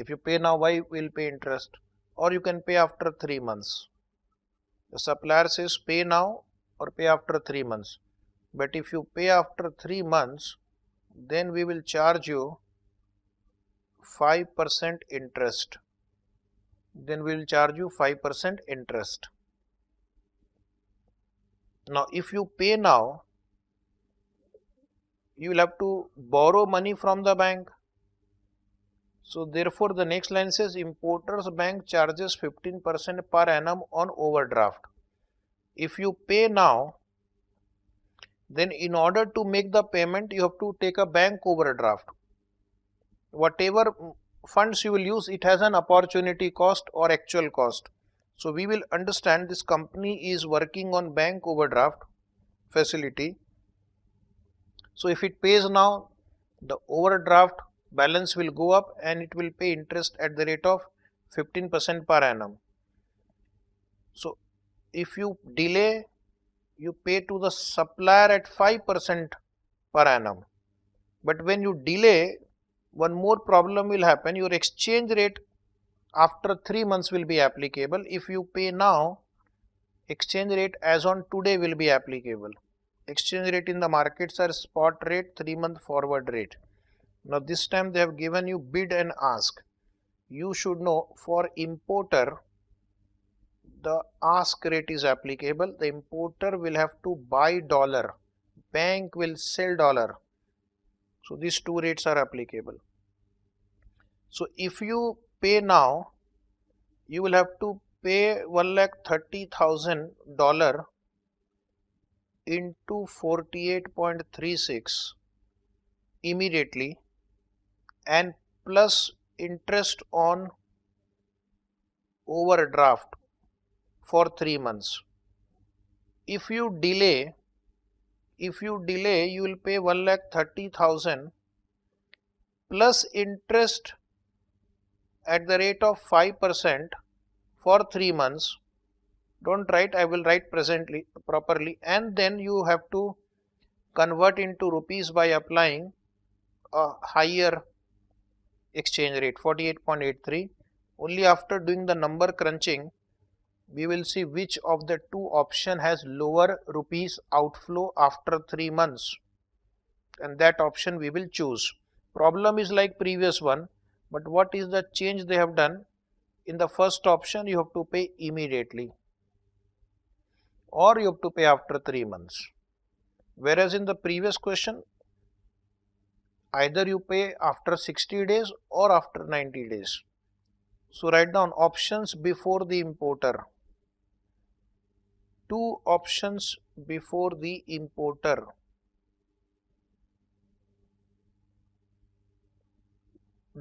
If you pay now, why will pay interest? Or you can pay after 3 months. The supplier says pay now or pay after 3 months. But if you pay after 3 months, then we will charge you 5% interest. Then we will charge you 5% interest. Now, if you pay now, you will have to borrow money from the bank. So therefore, the next line says importers bank charges 15% per annum on overdraft. If you pay now, then in order to make the payment, you have to take a bank overdraft. Whatever funds you will use, it has an opportunity cost or actual cost. So we will understand this company is working on bank overdraft facility so, if it pays now the overdraft balance will go up and it will pay interest at the rate of 15 percent per annum. So, if you delay you pay to the supplier at 5 percent per annum, but when you delay one more problem will happen your exchange rate after 3 months will be applicable if you pay now exchange rate as on today will be applicable exchange rate in the markets are spot rate, 3 month forward rate. Now this time they have given you bid and ask. You should know for importer the ask rate is applicable. The importer will have to buy dollar. Bank will sell dollar. So these two rates are applicable. So if you pay now, you will have to pay one lakh thirty thousand dollar into 48.36 immediately and plus interest on overdraft for 3 months. If you delay, if you delay you will pay 1 lakh 30,000 plus interest at the rate of 5% for 3 months don't write I will write presently properly and then you have to convert into rupees by applying a higher exchange rate 48.83 only after doing the number crunching we will see which of the two option has lower rupees outflow after 3 months and that option we will choose problem is like previous one but what is the change they have done in the first option you have to pay immediately or you have to pay after 3 months. Whereas in the previous question, either you pay after 60 days or after 90 days. So write down options before the importer. Two options before the importer.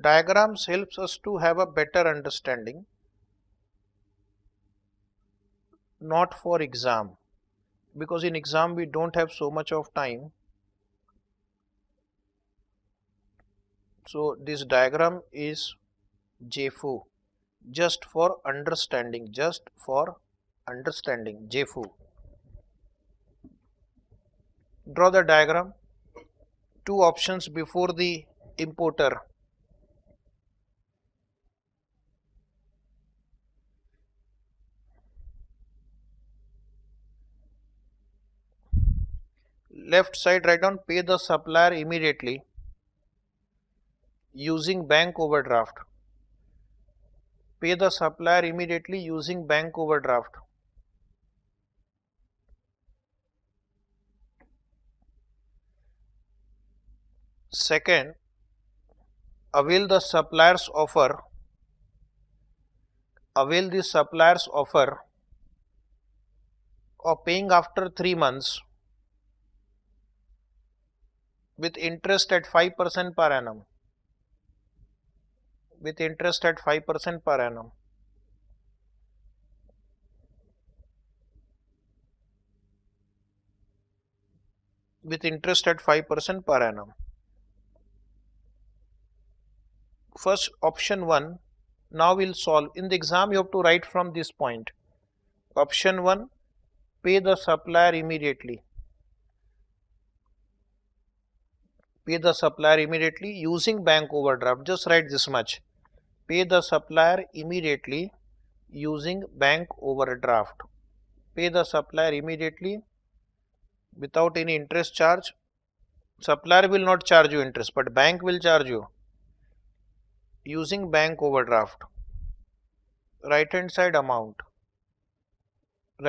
Diagrams helps us to have a better understanding. not for exam because in exam we don't have so much of time so this diagram is JFU just for understanding just for understanding JFU draw the diagram two options before the importer left side write down pay the supplier immediately using bank overdraft pay the supplier immediately using bank overdraft second avail the supplier's offer avail the supplier's offer of paying after 3 months with interest at 5% per annum with interest at 5% per annum. with interest at 5% per annum. First option 1 now we'll solve in the exam you have to write from this point. Option 1 pay the supplier immediately. pay the supplier immediately using bank overdraft just write this much pay the supplier immediately using bank overdraft pay the supplier immediately without any interest charge supplier will not charge you interest but bank will charge you using bank overdraft right hand side amount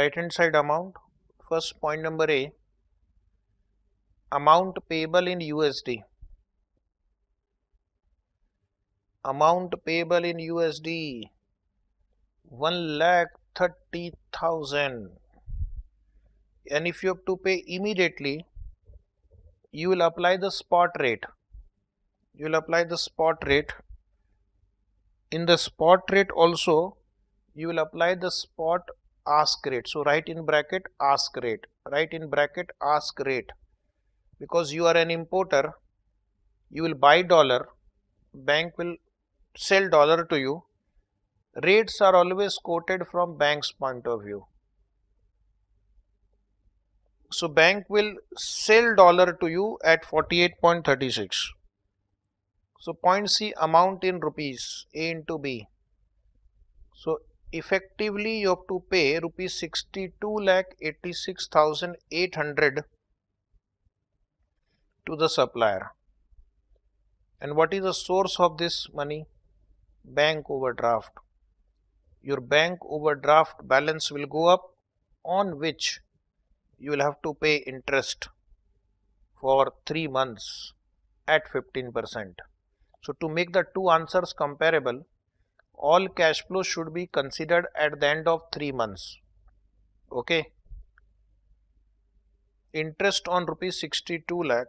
right hand side amount first point number a amount payable in USD amount payable in USD one lakh thirty thousand and if you have to pay immediately you will apply the spot rate you will apply the spot rate in the spot rate also you will apply the spot ask rate so write in bracket ask rate write in bracket ask rate because you are an importer you will buy dollar bank will sell dollar to you rates are always quoted from bank's point of view so bank will sell dollar to you at 48.36 so point C amount in rupees A into B so effectively you have to pay rupees 62 lakh 86 thousand 800 to the supplier. And what is the source of this money? Bank overdraft. Your bank overdraft balance will go up on which you will have to pay interest for 3 months at 15%. So to make the two answers comparable, all cash flow should be considered at the end of 3 months. Okay. Interest on rupees 62 lakh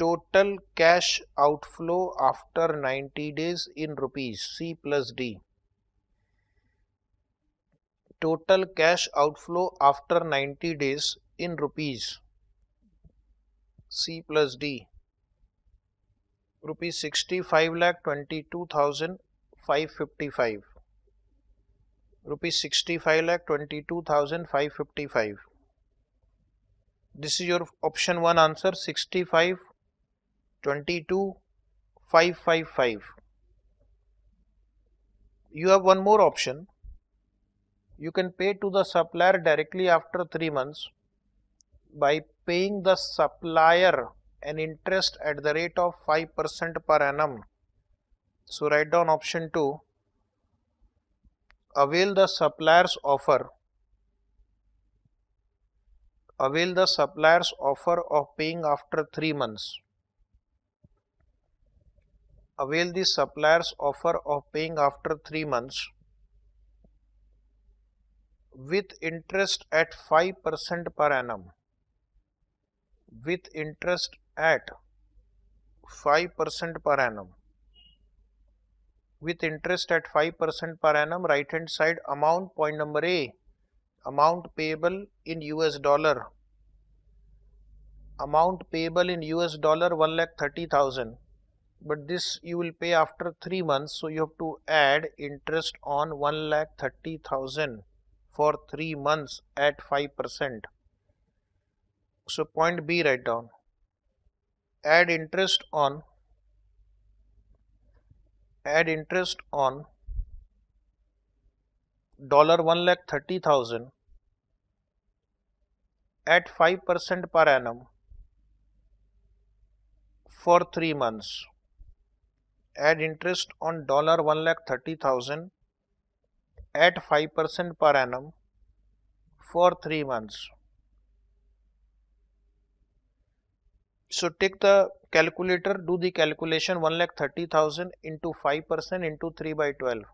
total cash outflow after 90 days in rupees C plus D. Total cash outflow after 90 days in rupees C plus D. Rupees 65 lakh 22,555. Rupees 65 lakh 22,555. This is your option 1 answer 65 22555 you have one more option you can pay to the supplier directly after 3 months by paying the supplier an interest at the rate of 5% per annum. So write down option 2. Avail the supplier's offer. Avail the supplier's offer of paying after 3 months avail the supplier's offer of paying after 3 months with interest at 5% per annum with interest at 5% per annum with interest at 5% per annum right hand side amount point number A amount payable in US dollar amount payable in US dollar 1 lakh 30,000 but this you will pay after 3 months. So, you have to add interest on one lakh thirty thousand for 3 months at 5 percent. So, point B write down add interest on add interest on dollar one lakh thirty thousand at five percent per annum for three months add interest on dollar one lakh thirty thousand at five percent per annum for three months. So take the calculator, do the calculation one lakh thirty thousand into five percent into three by twelve.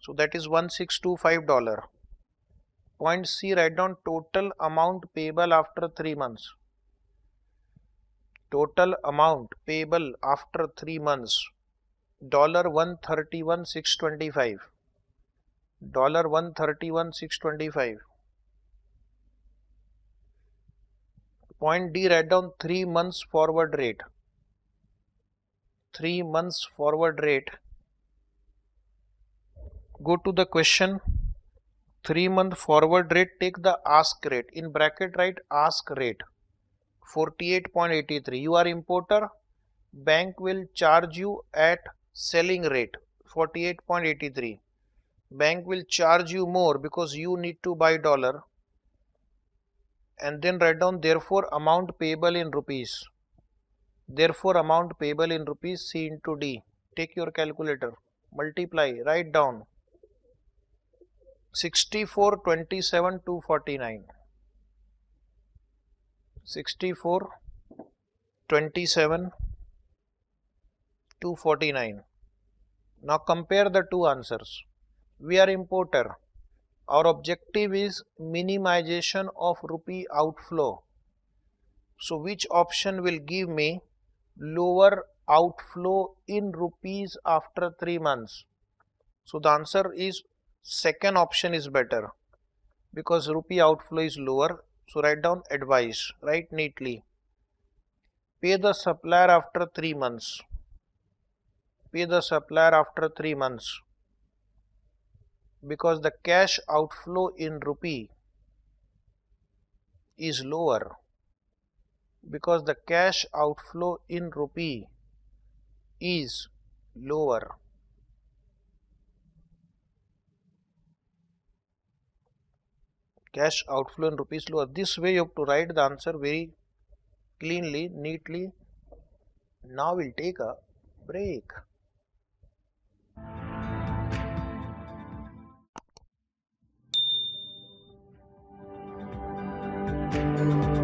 So that is one six two five dollar. Point C write down total amount payable after three months total amount payable after 3 months dollar 131 625 dollar 131 625 point d write down 3 months forward rate 3 months forward rate go to the question 3 month forward rate take the ask rate in bracket write ask rate 48.83 you are importer bank will charge you at selling rate 48.83 bank will charge you more because you need to buy dollar and then write down therefore amount payable in rupees therefore amount payable in rupees c into d take your calculator multiply write down 64 27 249 64, 27, 249. Now compare the two answers. We are importer. Our objective is minimization of rupee outflow. So which option will give me lower outflow in rupees after 3 months? So the answer is second option is better because rupee outflow is lower so write down advice, write neatly. Pay the supplier after 3 months. Pay the supplier after 3 months. Because the cash outflow in rupee is lower. Because the cash outflow in rupee is lower cash outflow in rupees lower. This way you have to write the answer very cleanly, neatly. Now we'll take a break. Thank you.